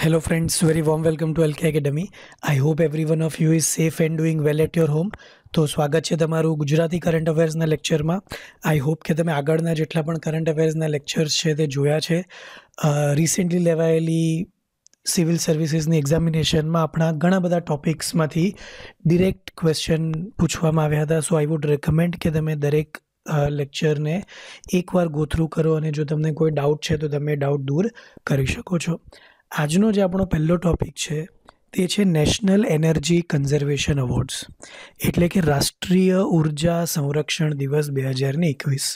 Hello friends very warm welcome to LK Academy. I hope every one of you is safe and doing well at your home. તો સ્વાગત છે તમારું Gujarati current અફેર્સના લેક્ચરમાં I hope કે તમે આગળના જેટલા પણ કરંટ અફેર્સના લેક્ચર્સ છે તે જોયા છે રિસેન્ટલી લેવાયેલી સિવિલ સર્વિસીસની એક્ઝામિનેશનમાં આપણા ઘણા બધા ટોપિક્સમાંથી ડિરેક્ટ ક્વેશ્ચન પૂછવામાં આવ્યા હતા સો આઈ વુડ રેકમેન્ડ કે તમે દરેક લેક્ચરને એકવાર ગોથ્રુ કરો અને જો તમને કોઈ ડાઉટ છે તો તમે ડાઉટ દૂર કરી શકો છો આજનો જે આપણો પહેલો ટૉપિક છે તે છે નેશનલ એનર્જી કન્ઝર્વેશન અવોર્ડ્સ એટલે કે રાષ્ટ્રીય ઉર્જા સંરક્ષણ દિવસ બે હજારને એકવીસ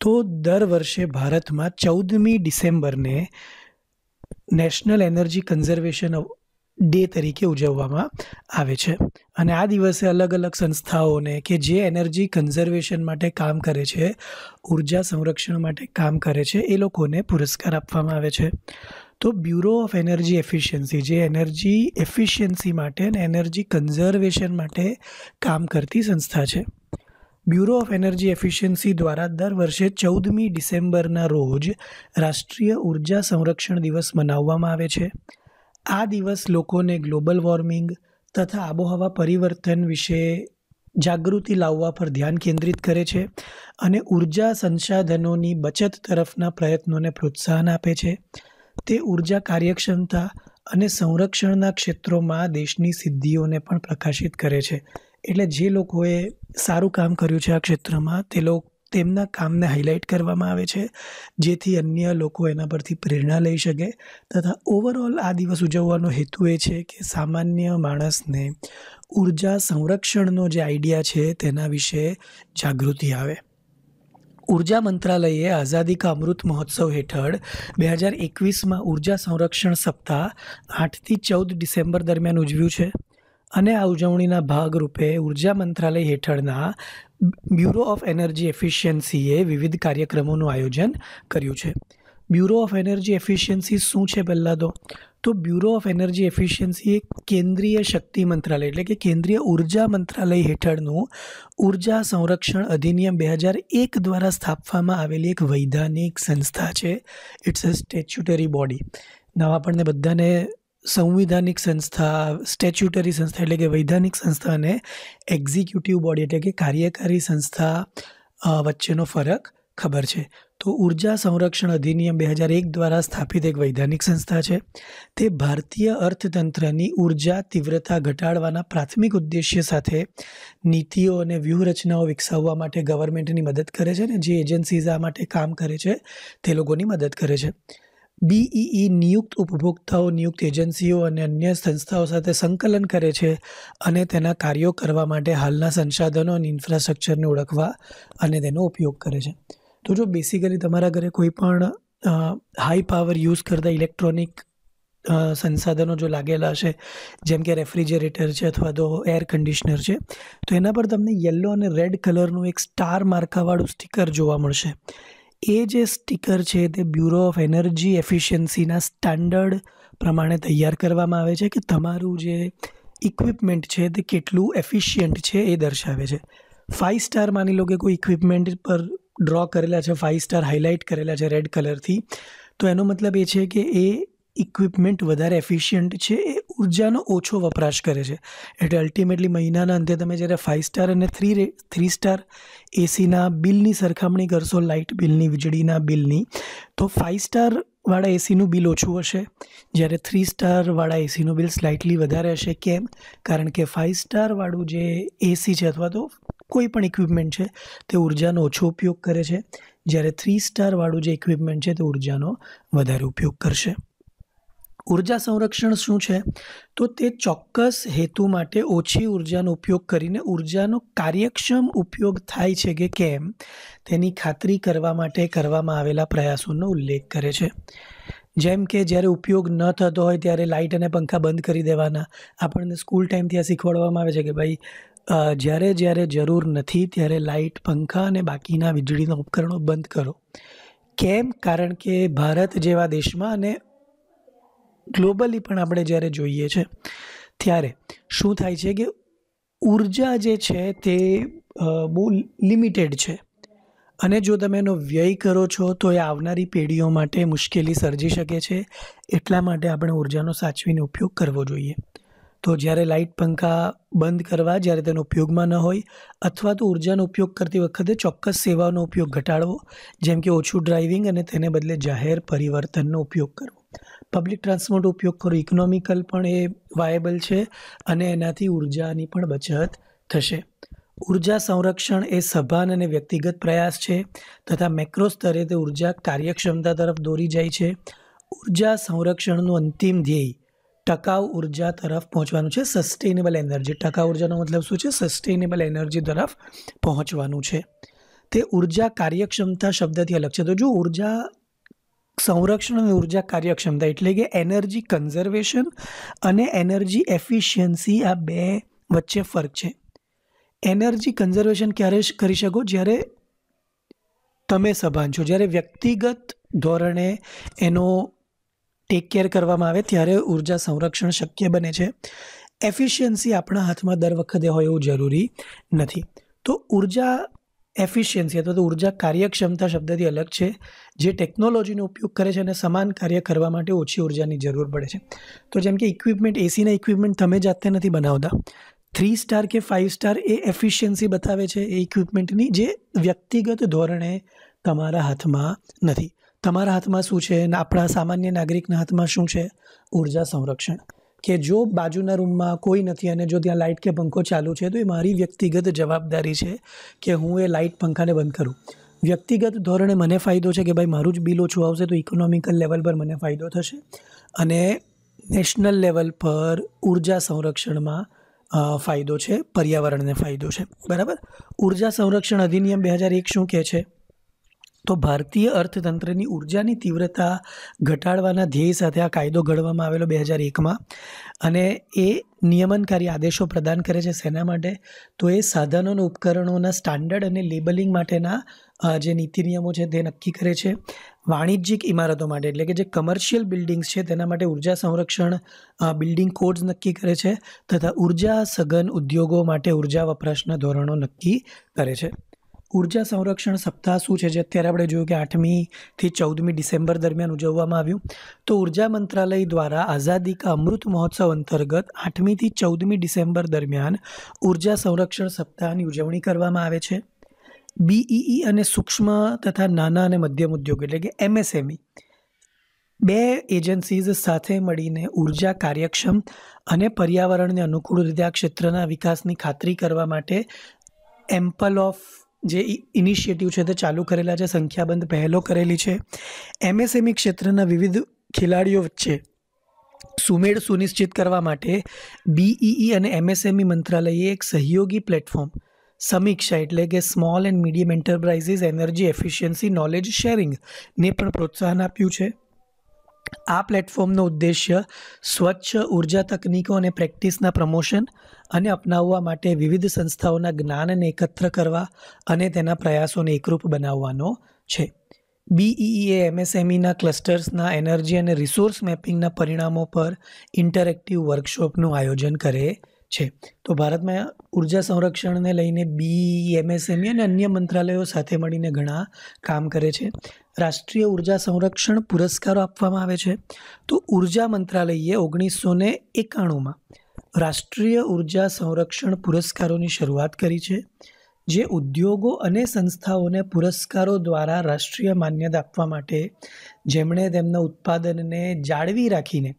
તો દર વર્ષે ભારતમાં ચૌદમી ડિસેમ્બરને નેશનલ એનર્જી કન્ઝર્વેશન ડે તરીકે ઉજવવામાં આવે છે અને આ દિવસે અલગ અલગ સંસ્થાઓને કે જે એનર્જી કન્ઝર્વેશન માટે કામ કરે છે ઉર્જા સંરક્ષણ માટે કામ કરે છે એ લોકોને પુરસ્કાર આપવામાં આવે છે તો બ્યુરો ઓફ એનર્જી એફિશિયન્સી જે એનર્જી એફિશિયન્સી માટે અને એનર્જી કન્ઝર્વેશન માટે કામ કરતી સંસ્થા છે બ્યુરો ઓફ એનર્જી એફિશિયન્સી દ્વારા દર વર્ષે ચૌદમી ડિસેમ્બરના રોજ રાષ્ટ્રીય ઉર્જા સંરક્ષણ દિવસ મનાવવામાં આવે છે આ દિવસ લોકોને ગ્લોબલ વોર્મિંગ તથા આબોહવા પરિવર્તન વિશે જાગૃતિ લાવવા પર ધ્યાન કેન્દ્રિત કરે છે અને ઉર્જા સંસાધનોની બચત તરફના પ્રયત્નોને પ્રોત્સાહન આપે છે તે ઉર્જા કાર્યક્ષમતા અને સંરક્ષણના ક્ષેત્રોમાં દેશની સિદ્ધિઓને પણ પ્રકાશિત કરે છે એટલે જે લોકોએ સારું કામ કર્યું છે આ ક્ષેત્રમાં તે લોકો તેમના કામને હાઇલાઇટ કરવામાં આવે છે જેથી અન્ય લોકો એના પરથી પ્રેરણા લઈ શકે તથા ઓવરઓલ આ દિવસ ઉજવવાનો હેતુ એ છે કે સામાન્ય માણસને ઉર્જા સંરક્ષણનો જે આઈડિયા છે તેના વિશે જાગૃતિ આવે ઉર્જા મંત્રાલયે આઝાદી કા અમૃત મહોત્સવ હેઠળ બે હજાર એકવીસમાં ઉર્જા સંરક્ષણ સપ્તાહ આઠથી ચૌદ ડિસેમ્બર દરમિયાન ઉજવ્યું છે અને આ ઉજવણીના ભાગરૂપે ઉર્જા મંત્રાલય હેઠળના બ્યુરો ઓફ એનર્જી એફિશિયન્સીએ વિવિધ કાર્યક્રમોનું આયોજન કર્યું છે બ્યુરો ઓફ એનર્જી એફિશિયન્સી શું છે પહેલાં તો તો બ્યુરો ઓફ એનર્જી એફિશિયન્સી એ કેન્દ્રીય શક્તિ મંત્રાલય એટલે કે કેન્દ્રીય ઉર્જા મંત્રાલય હેઠળનું ઉર્જા સંરક્ષણ અધિનિયમ બે હજાર એક દ્વારા સ્થાપવામાં આવેલી એક વૈધાનિક સંસ્થા છે ઇટ્સ અ સ્ટેચ્યુટરી બોડી નવા આપણને બધાને સંવિધાનિક સંસ્થા સ્ટેચ્યુટરી સંસ્થા એટલે કે વૈધાનિક સંસ્થા અને એક્ઝિક્યુટિવ બોડી એટલે કે કાર્યકારી સંસ્થા વચ્ચેનો ફરક ખબર છે તો ઊર્જા સંરક્ષણ અધિનિયમ બે હજાર એક દ્વારા સ્થાપિત એક વૈધાનિક સંસ્થા છે તે ભારતીય અર્થતંત્રની ઊર્જા તીવ્રતા ઘટાડવાના પ્રાથમિક ઉદ્દેશ્ય સાથે નીતિઓ અને વ્યૂહરચનાઓ વિકસાવવા માટે ગવર્મેન્ટની મદદ કરે છે ને જે એજન્સીઝ આ માટે કામ કરે છે તે લોકોની મદદ કરે છે બીઈઈ નિયુક્ત ઉપભોક્તાઓ નિયુક્ત એજન્સીઓ અને અન્ય સંસ્થાઓ સાથે સંકલન કરે છે અને તેના કાર્યો કરવા માટે હાલના સંસાધનો અને ઇન્ફ્રાસ્ટ્રક્ચરને ઓળખવા અને તેનો ઉપયોગ કરે છે તો જો બેસિકલી તમારા ઘરે કોઈ પણ હાઈ પાવર યુઝ કરતા ઇલેક્ટ્રોનિક સંસાધનો જો લાગેલા છે જેમ કે રેફ્રિજરેટર છે અથવા તો એર કન્ડિશનર છે તો એના પર તમને યલો અને રેડ કલરનું એક સ્ટાર માર્કાવાળું સ્ટીકર જોવા મળશે એ જે સ્ટીકર છે તે બ્યુરો ઓફ એનર્જી એફિશિયન્સીના સ્ટાન્ડર્ડ પ્રમાણે તૈયાર કરવામાં આવે છે કે તમારું જે ઇક્વિપમેન્ટ છે તે કેટલું એફિશિયન્ટ છે એ દર્શાવે છે ફાઇવ સ્ટાર માની લો કે કોઈ ઇક્વિપમેન્ટ પર ડ્રો કરેલા છે ફાઇવ સ્ટાર હાઇલાઇટ કરેલા છે રેડ કલરથી તો એનો મતલબ એ છે કે એ ઇક્વિપમેન્ટ વધારે એફિશિયન્ટ છે એ ઉર્જાનો ઓછો વપરાશ કરે છે એટલે અલ્ટિમેટલી મહિનાના અંતે તમે જ્યારે ફાઇવ સ્ટાર અને થ્રી થ્રી સ્ટાર એસીના બિલની સરખામણી કરશો લાઇટ બિલની વીજળીના બિલની તો ફાઇવ સ્ટારવાળા એસીનું બિલ ઓછું હશે જ્યારે થ્રી સ્ટારવાળા એસીનું બિલ સ્લાઇટલી વધારે હશે કેમ કારણ કે ફાઇવ સ્ટારવાળું જે એસી છે અથવા તો કોઈ પણ ઇક્વિપમેન્ટ છે તે ઉર્જાનો ઓછો ઉપયોગ કરે છે જ્યારે થ્રી સ્ટારવાળું જે ઇક્વિપમેન્ટ છે તે ઉર્જાનો વધારે ઉપયોગ કરશે ઉર્જા સંરક્ષણ શું છે તો તે ચોક્કસ હેતુ માટે ઓછી ઉર્જાનો ઉપયોગ કરીને ઉર્જાનો કાર્યક્ષમ ઉપયોગ થાય છે કે કેમ તેની ખાતરી કરવા માટે કરવામાં આવેલા પ્રયાસોનો ઉલ્લેખ કરે છે જેમ કે જ્યારે ઉપયોગ ન થતો હોય ત્યારે લાઇટ અને પંખા બંધ કરી દેવાના આપણને સ્કૂલ ટાઈમથી આ શીખવાડવામાં આવે છે કે ભાઈ જ્યારે જ્યારે જરૂર નથી ત્યારે લાઇટ પંખા અને બાકીના વીજળીના ઉપકરણો બંધ કરો કેમ કારણ કે ભારત જેવા દેશમાં અને ગ્લોબલી પણ આપણે જ્યારે જોઈએ છે ત્યારે શું થાય છે કે ઉર્જા જે છે તે બહુ લિમિટેડ છે અને જો તમે એનો વ્યય કરો છો તો એ આવનારી પેઢીઓ માટે મુશ્કેલી સર્જી શકે છે એટલા માટે આપણે ઉર્જાનો સાચવીને ઉપયોગ કરવો જોઈએ તો જ્યારે લાઇટ પંખા બંધ કરવા જ્યારે તેનો ઉપયોગમાં ન હોય અથવા તો ઉર્જાનો ઉપયોગ કરતી વખતે ચોક્કસ સેવાઓનો ઉપયોગ ઘટાડવો જેમ કે ઓછું ડ્રાઇવિંગ અને તેને બદલે જાહેર પરિવર્તનનો ઉપયોગ કરવો પબ્લિક ટ્રાન્સપોર્ટ ઉપયોગ કરો ઇકોનોમિકલ પણ એ વાયેબલ છે અને એનાથી ઉર્જાની પણ બચત થશે ઉર્જા સંરક્ષણ એ સભાન અને વ્યક્તિગત પ્રયાસ છે તથા મેક્રો સ્તરે તે ઉર્જા કાર્યક્ષમતા તરફ દોરી જાય છે ઉર્જા સંરક્ષણનું અંતિમ ધ્યેય ટકાઉ ઉર્જા તરફ પહોંચવાનું છે સસ્ટેનેબલ એનર્જી ટકાઉ ઉર્જાનો મતલબ શું છે સસ્ટેનેબલ એનર્જી તરફ પહોંચવાનું છે તે ઉર્જા કાર્યક્ષમતા શબ્દથી અલગ છે તો જો ઉર્જા સંરક્ષણ અને ઉર્જા કાર્યક્ષમતા એટલે કે એનર્જી કન્ઝર્વેશન અને એનર્જી એફિશિયન્સી આ બે વચ્ચે ફરક છે એનર્જી કન્ઝર્વેશન ક્યારે કરી શકો જ્યારે તમે સભાન છો જ્યારે વ્યક્તિગત ધોરણે એનો ટેક કેર કરવામાં આવે ત્યારે ઉર્જા સંરક્ષણ શક્ય બને છે એફિશિયન્સી આપણા હાથમાં દર વખતે હોય એવું જરૂરી નથી તો ઉર્જા એફિશિયન્સી અથવા તો ઉર્જા કાર્યક્ષમતા શબ્દથી અલગ છે જે ટેકનોલોજીનો ઉપયોગ કરે છે અને સમાન કાર્ય કરવા માટે ઓછી ઉર્જાની જરૂર પડે છે તો જેમ કે ઇક્વિપમેન્ટ એસીના ઇક્વિપમેન્ટ તમે જાતે નથી બનાવતા થ્રી સ્ટાર કે ફાઇવ સ્ટાર એ એફિશિયન્સી બતાવે છે એ ઇક્વિપમેન્ટની જે વ્યક્તિગત ધોરણે તમારા હાથમાં નથી તમારા હાથમાં શું છે અને આપણા સામાન્ય નાગરિકના હાથમાં શું છે ઉર્જા સંરક્ષણ કે જો બાજુના રૂમમાં કોઈ નથી અને જો ત્યાં લાઇટ કે પંખો ચાલુ છે તો એ મારી વ્યક્તિગત જવાબદારી છે કે હું એ લાઇટ પંખાને બંધ કરું વ્યક્તિગત ધોરણે મને ફાયદો છે કે ભાઈ મારું જ બિલ ઓછું આવશે તો ઇકોનોમિકલ લેવલ પર મને ફાયદો થશે અને નેશનલ લેવલ પર ઉર્જા સંરક્ષણમાં ફાયદો છે પર્યાવરણને ફાયદો છે બરાબર ઉર્જા સંરક્ષણ અધિનિયમ બે હજાર એક શું કહે છે તો ભારતીય અર્થતંત્રની ઊર્જાની તીવ્રતા ઘટાડવાના ધ્યેય સાથે આ કાયદો ઘડવામાં આવેલો બે હજાર એકમાં અને એ નિયમનકારી આદેશો પ્રદાન કરે છે સેના માટે તો એ સાધનો અને ઉપકરણોના સ્ટાન્ડર્ડ અને લેબલિંગ માટેના જે નીતિ નિયમો છે તે નક્કી કરે છે વાણિજ્યિક ઇમારતો માટે એટલે કે જે કમર્શિયલ બિલ્ડિંગ્સ છે તેના માટે ઉર્જા સંરક્ષણ બિલ્ડિંગ કોડ્સ નક્કી કરે છે તથા ઉર્જા સઘન ઉદ્યોગો માટે ઉર્જા વપરાશના ધોરણો નક્કી કરે છે ઉર્જા સંરક્ષણ સપ્તાહ શું છે જે અત્યારે આપણે જોયું કે આઠમીથી ચૌદમી ડિસેમ્બર દરમિયાન ઉજવવામાં આવ્યું તો ઉર્જા મંત્રાલય દ્વારા આઝાદી કા અમૃત મહોત્સવ અંતર્ગત આઠમીથી ચૌદમી ડિસેમ્બર દરમિયાન ઉર્જા સંરક્ષણ સપ્તાહની ઉજવણી કરવામાં આવે છે બીઈઈ અને સૂક્ષ્મ તથા નાના અને મધ્યમ ઉદ્યોગ એટલે કે એમએસએમઈ બે એજન્સીઝ સાથે મળીને ઉર્જા કાર્યક્ષમ અને પર્યાવરણને અનુકૂળ રીતે આ ક્ષેત્રના વિકાસની ખાતરી કરવા માટે એમ્પલ ઓફ જે ઇનિશિયેટિવ છે તે ચાલુ કરેલા છે સંખ્યાબંધ પહેલો કરેલી છે એમએસએમઈ e ક્ષેત્રના વિવિધ ખેલાડીઓ વચ્ચે સુમેળ સુનિશ્ચિત કરવા માટે બીઈઈ e e અને એમએસએમઈ મંત્રાલયે એક સહયોગી પ્લેટફોર્મ સમીક્ષા એટલે કે small and medium enterprises energy efficiency knowledge શેરિંગને પણ પ્રોત્સાહન આપ્યું છે આ પ્લેટફોર્મનો ઉદ્દેશ્ય સ્વચ્છ ઉર્જા તકનીકો અને પ્રેક્ટિસના પ્રમોશન અને અપનાવવા માટે વિવિધ સંસ્થાઓના જ્ઞાનને એકત્ર કરવા અને તેના પ્રયાસોને એકરૂપ બનાવવાનો છે બીઈઈએ એમએસએમઈના e e e ક્લસ્ટર્સના એનર્જી અને રિસોર્સ મેપિંગના પરિણામો પર ઇન્ટરેક્ટિવ વર્કશોપનું આયોજન કરે છે તો ભારતમાં ઊર્જા સંરક્ષણને લઈને બી એમએસએમઈ અને અન્ય મંત્રાલયો સાથે મળીને ઘણા કામ કરે છે રાષ્ટ્રીય ઉર્જા સંરક્ષણ પુરસ્કારો આપવામાં આવે છે તો ઉર્જા મંત્રાલયે ઓગણીસો ને એકાણુંમાં રાષ્ટ્રીય ઉર્જા સંરક્ષણ પુરસ્કારોની શરૂઆત કરી છે જે ઉદ્યોગો અને સંસ્થાઓને પુરસ્કારો દ્વારા રાષ્ટ્રીય માન્યતા આપવા માટે જેમણે તેમના ઉત્પાદનને જાળવી રાખીને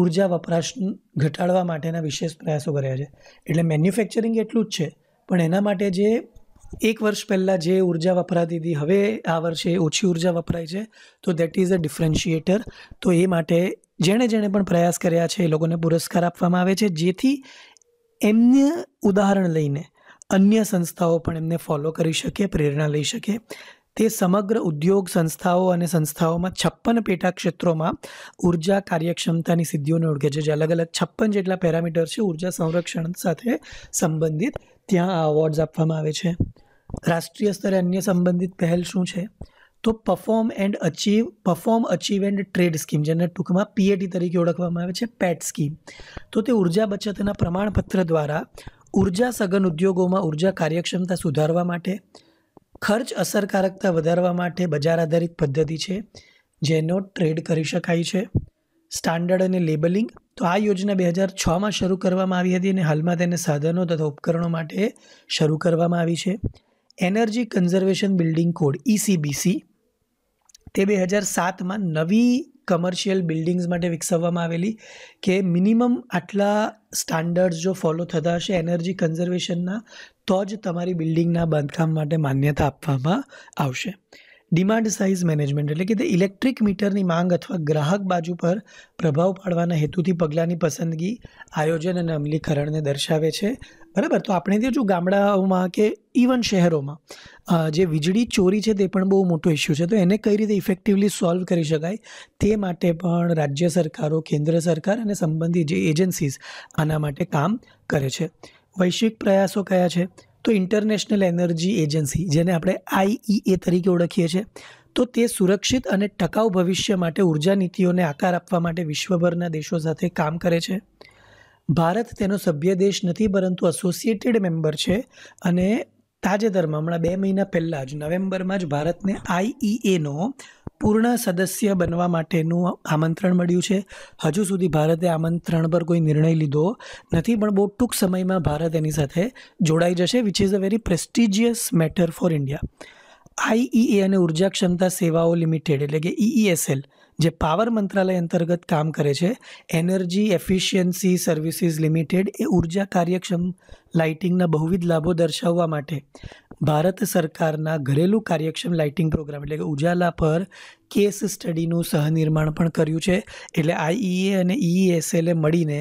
ઉર્જા વપરાશ ઘટાડવા માટેના વિશેષ પ્રયાસો કર્યા છે એટલે મેન્યુફેક્ચરિંગ એટલું જ છે પણ એના માટે જે એક વર્ષ પહેલાં જે ઊર્જા વપરાતી હતી હવે આ વર્ષે ઓછી ઊર્જા વપરાય છે તો દેટ ઇઝ અ ડિફરન્શિએટર તો એ માટે જેણે જેણે પણ પ્રયાસ કર્યા છે એ લોકોને પુરસ્કાર આપવામાં આવે છે જેથી એમને ઉદાહરણ લઈને અન્ય સંસ્થાઓ પણ એમને ફોલો કરી શકે પ્રેરણા લઈ શકે તે સમગ્ર ઉદ્યોગ સંસ્થાઓ અને સંસ્થાઓમાં છપ્પન પેટા ક્ષેત્રોમાં ઉર્જા કાર્યક્ષમતાની સિદ્ધિઓને ઓળખે છે જે અલગ અલગ છપ્પન જેટલા પેરામીટર છે ઉર્જા સંરક્ષણ સાથે સંબંધિત ત્યાં આ અવોર્ડ્સ આપવામાં આવે છે રાષ્ટ્રીય સ્તરે અન્ય સંબંધિત પહેલ શું છે તો perform and achieve perform achieve and trade scheme જેને ટૂંકમાં પીએટી તરીકે ઓળખવામાં આવે છે પેટ સ્કીમ તો તે ઉર્જા બચતના પ્રમાણપત્ર દ્વારા ઉર્જા સઘન ઉદ્યોગોમાં ઉર્જા કાર્યક્ષમતા સુધારવા માટે ખર્ચ અસરકારકતા વધારવા માટે બજાર આધારિત પદ્ધતિ છે જેનો ટ્રેડ કરી શકાય છે સ્ટાન્ડર્ડ અને લેબલિંગ તો આ યોજના બે હજાર છમાં શરૂ કરવામાં આવી હતી અને હાલમાં તેને સાધનો તથા ઉપકરણો માટે શરૂ કરવામાં આવી છે energy conservation building code ECBC તે બે હજાર સાતમાં નવી કમર્શિયલ બિલ્ડિંગ્સ માટે વિકસાવવામાં આવેલી કે મિનિમમ આટલા સ્ટાન્ડર્ડ જો ફોલો થતા હશે એનર્જી કન્ઝર્વેશનના તો જ તમારી બિલ્ડિંગના બાંધકામ માટે માન્યતા આપવામાં આવશે ડિમાન્ડ સાઇઝ મેનેજમેન્ટ એટલે કે તે ઇલેક્ટ્રિક મીટરની માંગ અથવા ગ્રાહક બાજુ પર પ્રભાવ પાડવાના હેતુથી પગલાંની પસંદગી આયોજન અને અમલીકરણને દર્શાવે છે બરાબર તો આપણે જો ગામડાઓમાં કે ઇવન શહેરોમાં જે વીજળી ચોરી છે તે પણ બહુ મોટો ઇસ્યુ છે તો એને કઈ રીતે ઇફેક્ટિવલી સોલ્વ કરી શકાય તે માટે પણ રાજ્ય સરકારો કેન્દ્ર સરકાર અને સંબંધિત જે એજન્સીસ આના માટે કામ કરે છે વૈશ્વિક પ્રયાસો કયા છે તો ઇન્ટરનેશનલ એનર્જી એજન્સી જેને આપણે આઈઈએ e તરીકે ઓળખીએ છીએ તો તે સુરક્ષિત અને ટકાઉ ભવિષ્ય માટે ઉર્જા નીતિઓને આકાર આપવા માટે વિશ્વભરના દેશો સાથે કામ કરે છે ભારત તેનો સભ્ય દેશ નથી પરંતુ એસોસિએટેડ મેમ્બર છે અને તાજેતરમાં હમણાં બે મહિના પહેલાં જ નવેમ્બરમાં જ ભારતને આઈઈએનો પૂર્ણ સદસ્ય બનવા માટેનું આમંત્રણ મળ્યું છે હજુ સુધી ભારતે આમંત્રણ પર કોઈ નિર્ણય લીધો નથી પણ બહુ ટૂંક સમયમાં ભારત એની સાથે જોડાઈ જશે which is a very prestigious matter for India IEA અને ઉર્જા ક્ષમતા સેવાઓ લિમિટેડ એટલે કે ઈઈએસએલ જે પાવર મંત્રાલય અંતર્ગત કામ કરે છે એનર્જી એફિશિયન્સી સર્વિસીસ લિમિટેડ એ ઉર્જા કાર્યક્ષમ લાઇટિંગના બહુવિધ લાભો દર્શાવવા માટે ભારત સરકારના ઘરેલુ કાર્યક્ષમ લાઇટિંગ પ્રોગ્રામ એટલે કે ઉજાલા પર કેસ સ્ટડીનું સહનિર્માણ પણ કર્યું છે એટલે આઈઈએ અને ઈએસએલએ મળીને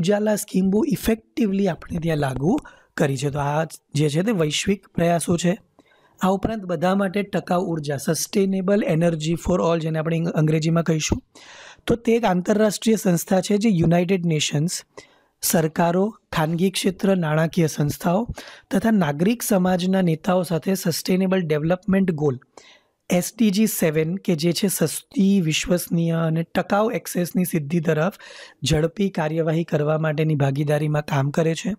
ઉજાલા સ્કીમ બહુ ઇફેક્ટિવલી આપણે ત્યાં લાગુ કરી છે તો આ જે છે તે વૈશ્વિક પ્રયાસો છે આ ઉપરાંત બધા માટે ટકાઉ ઉર્જા સસ્ટેનેબલ એનર્જી ફોર ઓલ જેને આપણે અંગ્રેજીમાં કહીશું તો તે એક આંતરરાષ્ટ્રીય સંસ્થા છે જે યુનાઇટેડ નેશન્સ સરકારો ખાનગી ક્ષેત્ર નાણાકીય સંસ્થાઓ તથા નાગરિક સમાજના નેતાઓ સાથે sustainable development goal SDG seven કે જે છે સસ્તી વિશ્વસનીય અને ટકાઉ એક્સેસની સિદ્ધિ તરફ ઝડપી કાર્યવાહી કરવા માટેની ભાગીદારીમાં કામ કરે છે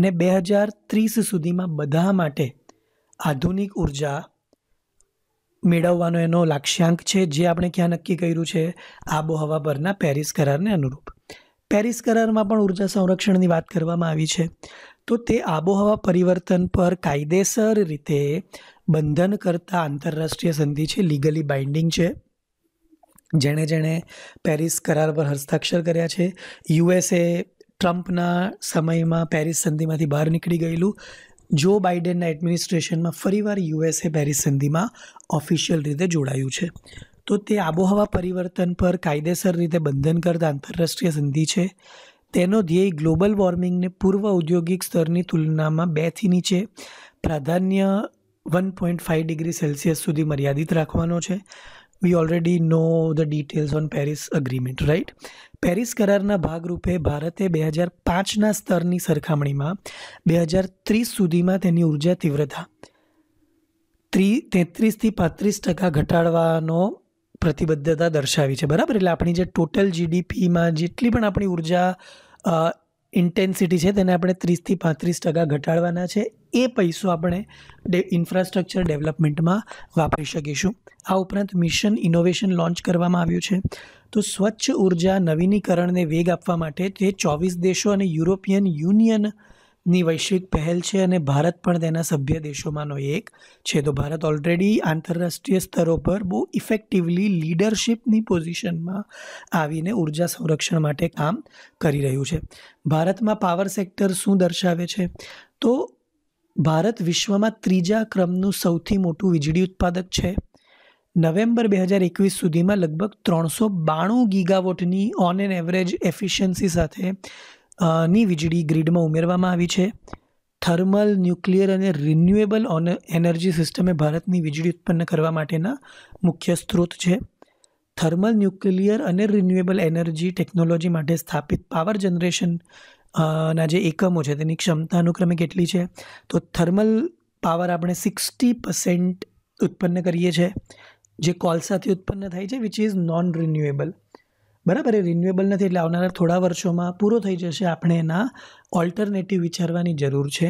અને બે હજાર ત્રીસ સુધીમાં બધા માટે આધુનિક ઉર્જા મેળવવાનો એનો લાક્ષ્યાંક છે જે આપણે ક્યાં નક્કી કર્યું છે આબોહવા પરના પેરિસ કરારને અનુરૂપ પેરિસ કરારમાં પણ ઉર્જા સંરક્ષણની વાત કરવામાં આવી છે તો તે આબોહવા પરિવર્તન પર કાયદેસર રીતે બંધન કરતા આંતરરાષ્ટ્રીય સંધિ છે લીગલી બાઇન્ડિંગ છે જેણે જેણે પેરિસ કરાર પર હસ્તાક્ષર કર્યા છે યુએસએ ટ્રમ્પના સમયમાં પેરિસ સંધિમાંથી બહાર નીકળી ગયેલું જો બાઇડેનના એડમિનિસ્ટ્રેશનમાં ફરીવાર યુએસએ પેરિસ સંધિમાં ઓફિશિયલ રીતે જોડાયું છે તો તે આબોહવા પરિવર્તન પર કાયદેસર રીતે બંધનકર્તા આંતરરાષ્ટ્રીય સંધિ છે તેનો ધ્યેય ગ્લોબલ વોર્મિંગને પૂર્વ ઔદ્યોગિક સ્તરની તુલનામાં બેથી નીચે પ્રાધાન્ય one point five degree Celsius સુધી મર્યાદિત રાખવાનો છે we already know the details on Paris agreement right Paris કરારના ભાગરૂપે ભારતે બે હજાર પાંચના સ્તરની સરખામણીમાં બે હજાર ત્રીસ સુધીમાં તેની ઉર્જા તીવ્રતા ત્રી તેત્રીસથી પાંત્રીસ ટકા ઘટાડવાનો પ્રતિબદ્ધતા દર્શાવી છે બરાબર એટલે આપણી જે ટોટલ જીડીપીમાં જેટલી પણ આપણી ઉર્જા ઇન્ટેન્સિટી છે તેને આપણે ત્રીસથી પાંત્રીસ ટકા ઘટાડવાના છે એ પૈસો આપણે ઇન્ફ્રાસ્ટ્રક્ચર ડેવલપમેન્ટમાં વાપરી શકીશું આ ઉપરાંત મિશન ઇનોવેશન લોન્ચ કરવામાં આવ્યું છે તો સ્વચ્છ ઉર્જા નવીનીકરણને વેગ આપવા માટે તે ચોવીસ દેશો અને યુરોપિયન યુનિયન ની વૈશ્વિક પહેલ છે અને ભારત પણ તેના સભ્ય દેશોમાંનો એક છે તો ભારત ઓલરેડી આંતરરાષ્ટ્રીય સ્તરો પર બહુ ઇફેક્ટિવલી લીડરશિપની પોઝિશનમાં આવીને ઉર્જા સંરક્ષણ માટે કામ કરી રહ્યું છે ભારતમાં પાવર સેક્ટર શું દર્શાવે છે તો ભારત વિશ્વમાં ત્રીજા ક્રમનું સૌથી મોટું વીજળી ઉત્પાદક છે નવેમ્બર બે હજાર એકવીસ સુધીમાં લગભગ ત્રણસો બાણું ગીગાવોટની ઓન એન એવરેજ એફિશિયન્સી સાથે ની વીજળી ગ્રીડમાં ઉમેરવામાં આવી છે થર્મલ ન્યુક્લિયર અને રિન્યુએબલ ઓન એનર્જી સિસ્ટમે ભારતની વીજળી ઉત્પન્ન કરવા માટેના મુખ્ય સ્ત્રોત છે થર્મલ ન્યુક્લિયર અને રિન્યુએબલ એનર્જી ટેકનોલોજી માટે સ્થાપિત પાવર જનરેશન ના જે એકમો છે તેની ક્ષમતા અનુક્રમે કેટલી છે તો થર્મલ પાવર આપણે સિક્સટી પર્સેન્ટ ઉત્પન્ન કરીએ છીએ જે કોલસાથી ઉત્પન્ન થાય છે વિચ ઇઝ નોન રિન્યુએબલ બરાબર એ રિન્યુએબલ નથી એટલે આવનારા થોડા વર્ષોમાં પૂરો થઈ જશે આપણે એના ઓલ્ટરનેટિવ વિચારવાની જરૂર છે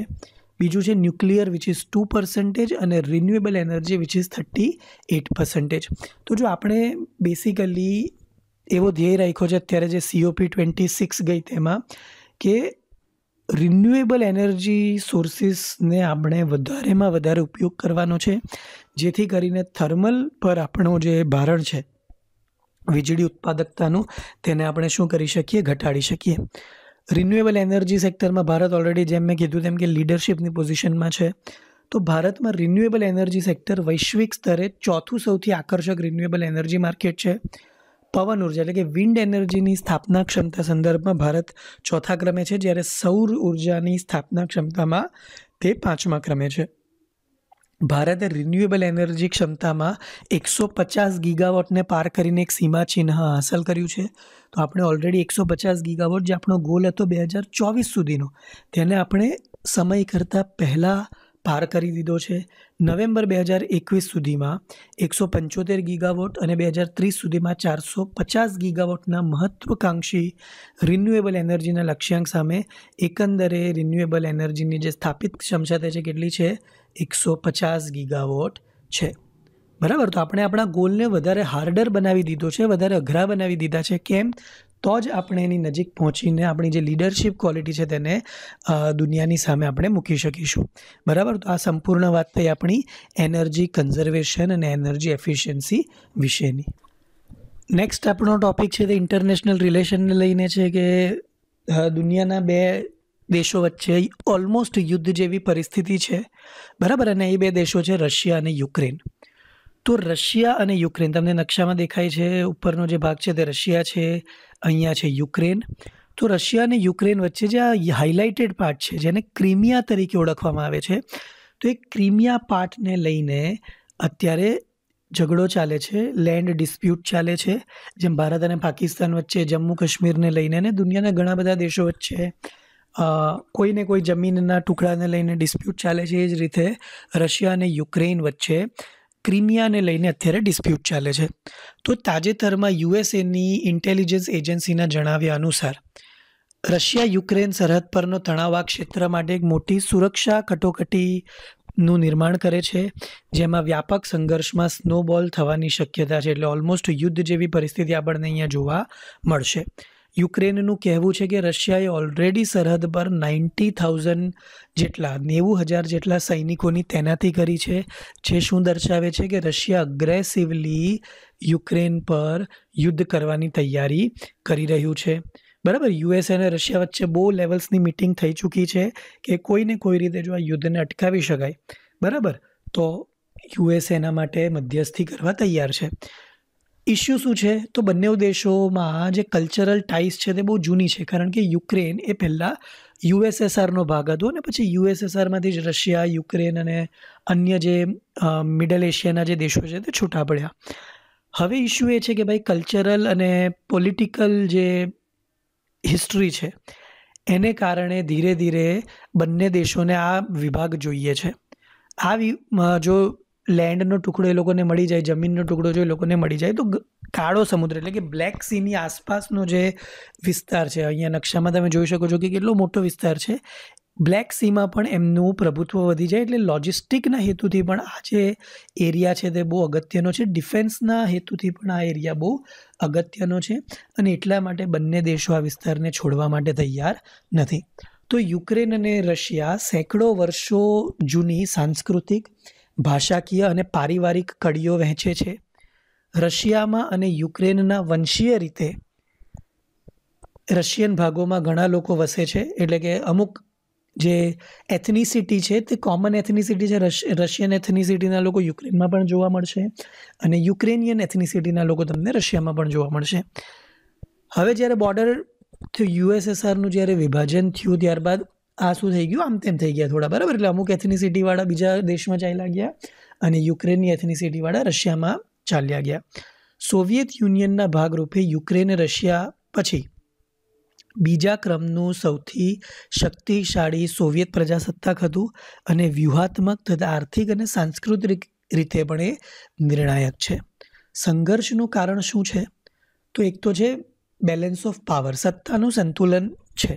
બીજું છે nuclear which is two percentage અને renewable energy which is thirty eight percentage તો જો આપણે બેસિકલી એવો ધ્યેય રાખ્યો છે અત્યારે જે સીઓપી ટ્વેન્ટી સિક્સ ગઈ તેમાં કે રિન્યુએબલ એનર્જી સોર્સીસને આપણે વધારેમાં વધારે ઉપયોગ કરવાનો છે જેથી કરીને થર્મલ પર આપણો જે ભારણ છે વીજળી ઉત્પાદકતાનું તેને આપણે શું કરી શકીએ ઘટાડી શકીએ રિન્યુએબલ એનર્જી સેક્ટરમાં ભારત ઓલરેડી જેમ મેં કીધું તેમ કે લીડરશિપની પોઝિશનમાં છે તો ભારતમાં રિન્યુએબલ એનર્જી સેક્ટર વૈશ્વિક સ્તરે ચોથું સૌથી આકર્ષક રિન્યુએબલ એનર્જી માર્કેટ છે પવન ઉર્જા એટલે કે વિન્ડ એનર્જીની સ્થાપના ક્ષમતા સંદર્ભમાં ભારત ચોથા ક્રમે છે જ્યારે સૌર ઉર્જાની સ્થાપના ક્ષમતામાં તે પાંચમા ક્રમે છે ભારતે રિન્યુએબલ એનર્જી ક્ષમતામાં એકસો પચાસ ગીગાવોટને પાર કરીને એક સીમાચિહ્ન હાંસલ કર્યું છે તો આપણે ઓલરેડી એકસો પચાસ ગીગાવોટ જે આપણો ગોલ હતો બે હજાર ચોવીસ સુધીનો તેને આપણે સમય કરતાં પહેલાં પાર કરી દીધો છે નવેમ્બર બે હજાર એકવીસ સુધીમાં એકસો પંચોતેર ગીગાવોટ અને બે હજાર ત્રીસ સુધીમાં ચારસો પચાસ ગીગાવોટના મહત્ત્વકાંક્ષી રિન્યુએબલ એનર્જીના લક્ષ્યાંક સામે એકંદરે રિન્યુએબલ એનર્જીની જે સ્થાપિત ક્ષમતા છે કેટલી છે એકસો પચાસ ગીગાવોટ છે બરાબર તો આપણે આપણા ગોલને વધારે હાર્ડર બનાવી દીધો છે વધારે અઘરા બનાવી દીધા છે કેમ તો જ આપણે એની નજીક પહોંચીને આપણી જે લીડરશિપ ક્વોલિટી છે તેને દુનિયાની સામે આપણે મૂકી શકીશું બરાબર તો આ સંપૂર્ણ વાત થઈ આપણી એનર્જી કન્ઝર્વેશન અને એનર્જી એફિશિયન્સી વિશેની નેક્સ્ટ આપણો ટૉપિક છે તે ઇન્ટરનેશનલ રિલેશનને લઈને છે કે દુનિયાના બે દેશો વચ્ચે ઓલમોસ્ટ યુદ્ધ જેવી પરિસ્થિતિ છે બરાબર અને એ બે દેશો છે રશિયા અને યુક્રેન તો રશિયા અને યુક્રેન તમને નકશામાં દેખાય છે ઉપરનો જે ભાગ છે તે રશિયા છે અહીંયા છે યુક્રેન તો રશિયા અને યુક્રેન વચ્ચે જે આ હાઇલાઇટેડ પાર્ટ છે જેને ક્રિમિયા તરીકે ઓળખવામાં આવે છે તો એ ક્રિમિયા પાર્ટને લઈને અત્યારે ઝઘડો ચાલે છે લેન્ડ ડિસ્પ્યુટ ચાલે છે જેમ ભારત અને પાકિસ્તાન વચ્ચે જમ્મુ કાશ્મીરને લઈને અને દુનિયાના ઘણા બધા દેશો વચ્ચે કોઈને કોઈ જમીનના ટુકડાને લઈને ડિસ્પ્યુટ ચાલે છે એ જ રીતે રશિયા અને યુક્રેન વચ્ચે ક્રિમિયાને લઈને અત્યારે ડિસ્પ્યુટ ચાલે છે તો તાજેતરમાં યુએસએની ઇન્ટેલિજન્સ એજન્સીના જણાવ્યા અનુસાર રશિયા યુક્રેન સરહદ પરનો તણાવ આ ક્ષેત્ર માટે એક મોટી સુરક્ષા કટોકટીનું નિર્માણ કરે છે જેમાં વ્યાપક સંઘર્ષમાં સ્નોબોલ થવાની શક્યતા છે એટલે ઓલમોસ્ટ યુદ્ધ જેવી પરિસ્થિતિ આપણને અહીંયા જોવા મળશે યુક્રેનનું કહેવું છે કે રશિયાએ ઓલરેડી સરહદ પર નાઇન્ટી થાઉઝન્ડ જેટલા નેવું હજાર જેટલા સૈનિકોની તૈનાતી કરી છે જે શું દર્શાવે છે કે રશિયા અગ્રેસિવલી યુક્રેન પર યુદ્ધ કરવાની તૈયારી કરી રહ્યું છે બરાબર યુએસ અને રશિયા વચ્ચે બહુ લેવલ્સની મિટિંગ થઈ ચૂકી છે કે કોઈને કોઈ રીતે જો આ યુદ્ધને અટકાવી શકાય બરાબર તો યુએસ એના માટે મધ્યસ્થી કરવા તૈયાર છે ઇશ્યુ શું છે તો બંને દેશોમાં જે કલ્ચરલ ટાઈસ છે તે બહુ જૂની છે કારણ કે યુક્રેન એ પહેલાં યુએસએસઆરનો ભાગ હતો અને પછી યુએસએસઆરમાંથી જ રશિયા યુક્રેન અને અન્ય જે મિડલ એશિયાના જે દેશો છે તે છૂટા પડ્યા હવે ઇશ્યુ એ છે કે ભાઈ કલ્ચરલ અને પોલિટિકલ જે હિસ્ટ્રી છે એને કારણે ધીરે ધીરે બંને દેશોને આ વિભાગ જોઈએ છે આ વિ જો લેન્ડનો ટુકડો એ લોકોને મળી જાય જમીનનો ટુકડો જો એ લોકોને મળી જાય તો કાળો સમુદ્ર એટલે કે બ્લેક સીની આસપાસનો જે વિસ્તાર છે અહીંયા નકશામાં તમે જોઈ શકો છો કે કેટલો મોટો વિસ્તાર છે બ્લેક સીમાં પણ એમનું પ્રભુત્વ વધી જાય એટલે લોજિસ્ટિકના હેતુથી પણ આ જે એરિયા છે તે બહુ અગત્યનો છે ડિફેન્સના હેતુથી પણ આ એરિયા બહુ અગત્યનો છે અને એટલા માટે બંને દેશો આ વિસ્તારને છોડવા માટે તૈયાર નથી તો યુક્રેન અને રશિયા સેંકડો વર્ષો જૂની સાંસ્કૃતિક ભાષાકીય અને પારિવારિક કડીઓ વહેંચે છે રશિયામાં અને યુક્રેનના વંશીય રીતે રશિયન ભાગોમાં ઘણા લોકો વસે છે એટલે કે અમુક જે એથનિસિટી છે તે કોમન એથનિસિટી છે રશિયન એથનિસિટીના લોકો યુક્રેનમાં પણ જોવા મળશે અને યુક્રેનિયન એથનિસિટીના લોકો તમને રશિયામાં પણ જોવા મળશે હવે જ્યારે બોર્ડર થયું યુએસએસઆરનું જ્યારે વિભાજન થયું ત્યારબાદ આ શું થઈ ગયું આમ તેમ થઈ ગયા થોડા બરાબર એટલે અમુક એથનિસિટીવાળા બીજા દેશમાં ચાલ્યા ગયા અને યુક્રેનની એથનિસિટીવાળા રશિયામાં ચાલ્યા ગયા સોવિયત યુનિયનના ભાગરૂપે યુક્રેન રશિયા પછી બીજા ક્રમનું સૌથી શક્તિશાળી સોવિયત પ્રજાસત્તાક હતું અને વ્યૂહાત્મક તથા આર્થિક અને સાંસ્કૃતિક રીતે પણ એ નિર્ણાયક છે સંઘર્ષનું કારણ શું છે તો એક તો છે બેલેન્સ ઓફ પાવર સત્તાનું સંતુલન છે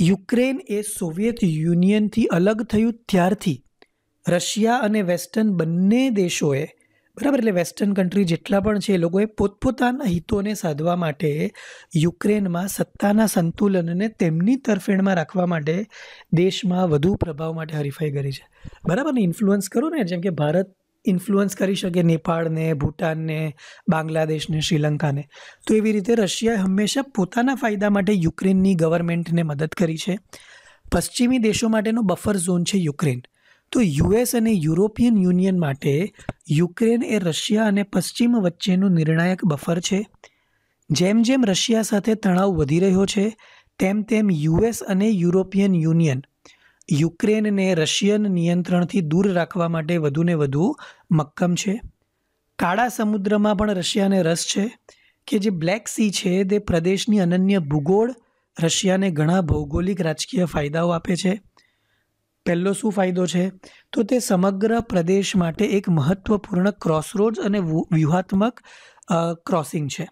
યુક્રેન એ સોવિયત યુનિયનથી અલગ થયું ત્યારથી રશિયા અને વેસ્ટર્ન બંને દેશોએ બરાબર એટલે વેસ્ટર્ન કન્ટ્રી જેટલા પણ છે એ લોકોએ પોતપોતાના હિતોને સાધવા માટે યુક્રેનમાં સત્તાના સંતુલનને તેમની તરફેણમાં રાખવા માટે દેશમાં વધુ પ્રભાવ માટે હરીફાઈ કરી છે બરાબર ને ઇન્ફ્લુઅન્સ કરો ને જેમ કે ભારત ઇન્ફ્લુઅન્સ કરી શકે નેપાળને ભૂટાનને બાંગ્લાદેશને શ્રીલંકાને તો એવી રીતે રશિયાએ હંમેશા પોતાના ફાયદા માટે યુક્રેનની ગવર્મેન્ટને મદદ કરી છે પશ્ચિમી દેશો માટેનો બફર ઝોન છે યુક્રેન તો યુએસ અને યુરોપિયન યુનિયન માટે યુક્રેન એ રશિયા અને પશ્ચિમ વચ્ચેનું નિર્ણાયક બફર છે જેમ જેમ રશિયા સાથે તણાવ વધી રહ્યો છે તેમ તેમ યુએસ અને યુરોપિયન યુનિયન યુક્રેનને રશિયન નિયંત્રણથી દૂર રાખવા માટે વધુને વધુ મક્કમ છે કાળા સમુદ્રમાં પણ રશિયાને રસ છે કે જે બ્લેક સી છે તે પ્રદેશની અનન્ય ભૂગોળ રશિયાને ઘણા ભૌગોલિક રાજકીય ફાયદાઓ આપે છે પહેલો શું ફાયદો છે તો તે સમગ્ર પ્રદેશ માટે એક મહત્ત્વપૂર્ણ ક્રોસરોડ્સ અને વ્યૂહાત્મક ક્રોસિંગ છે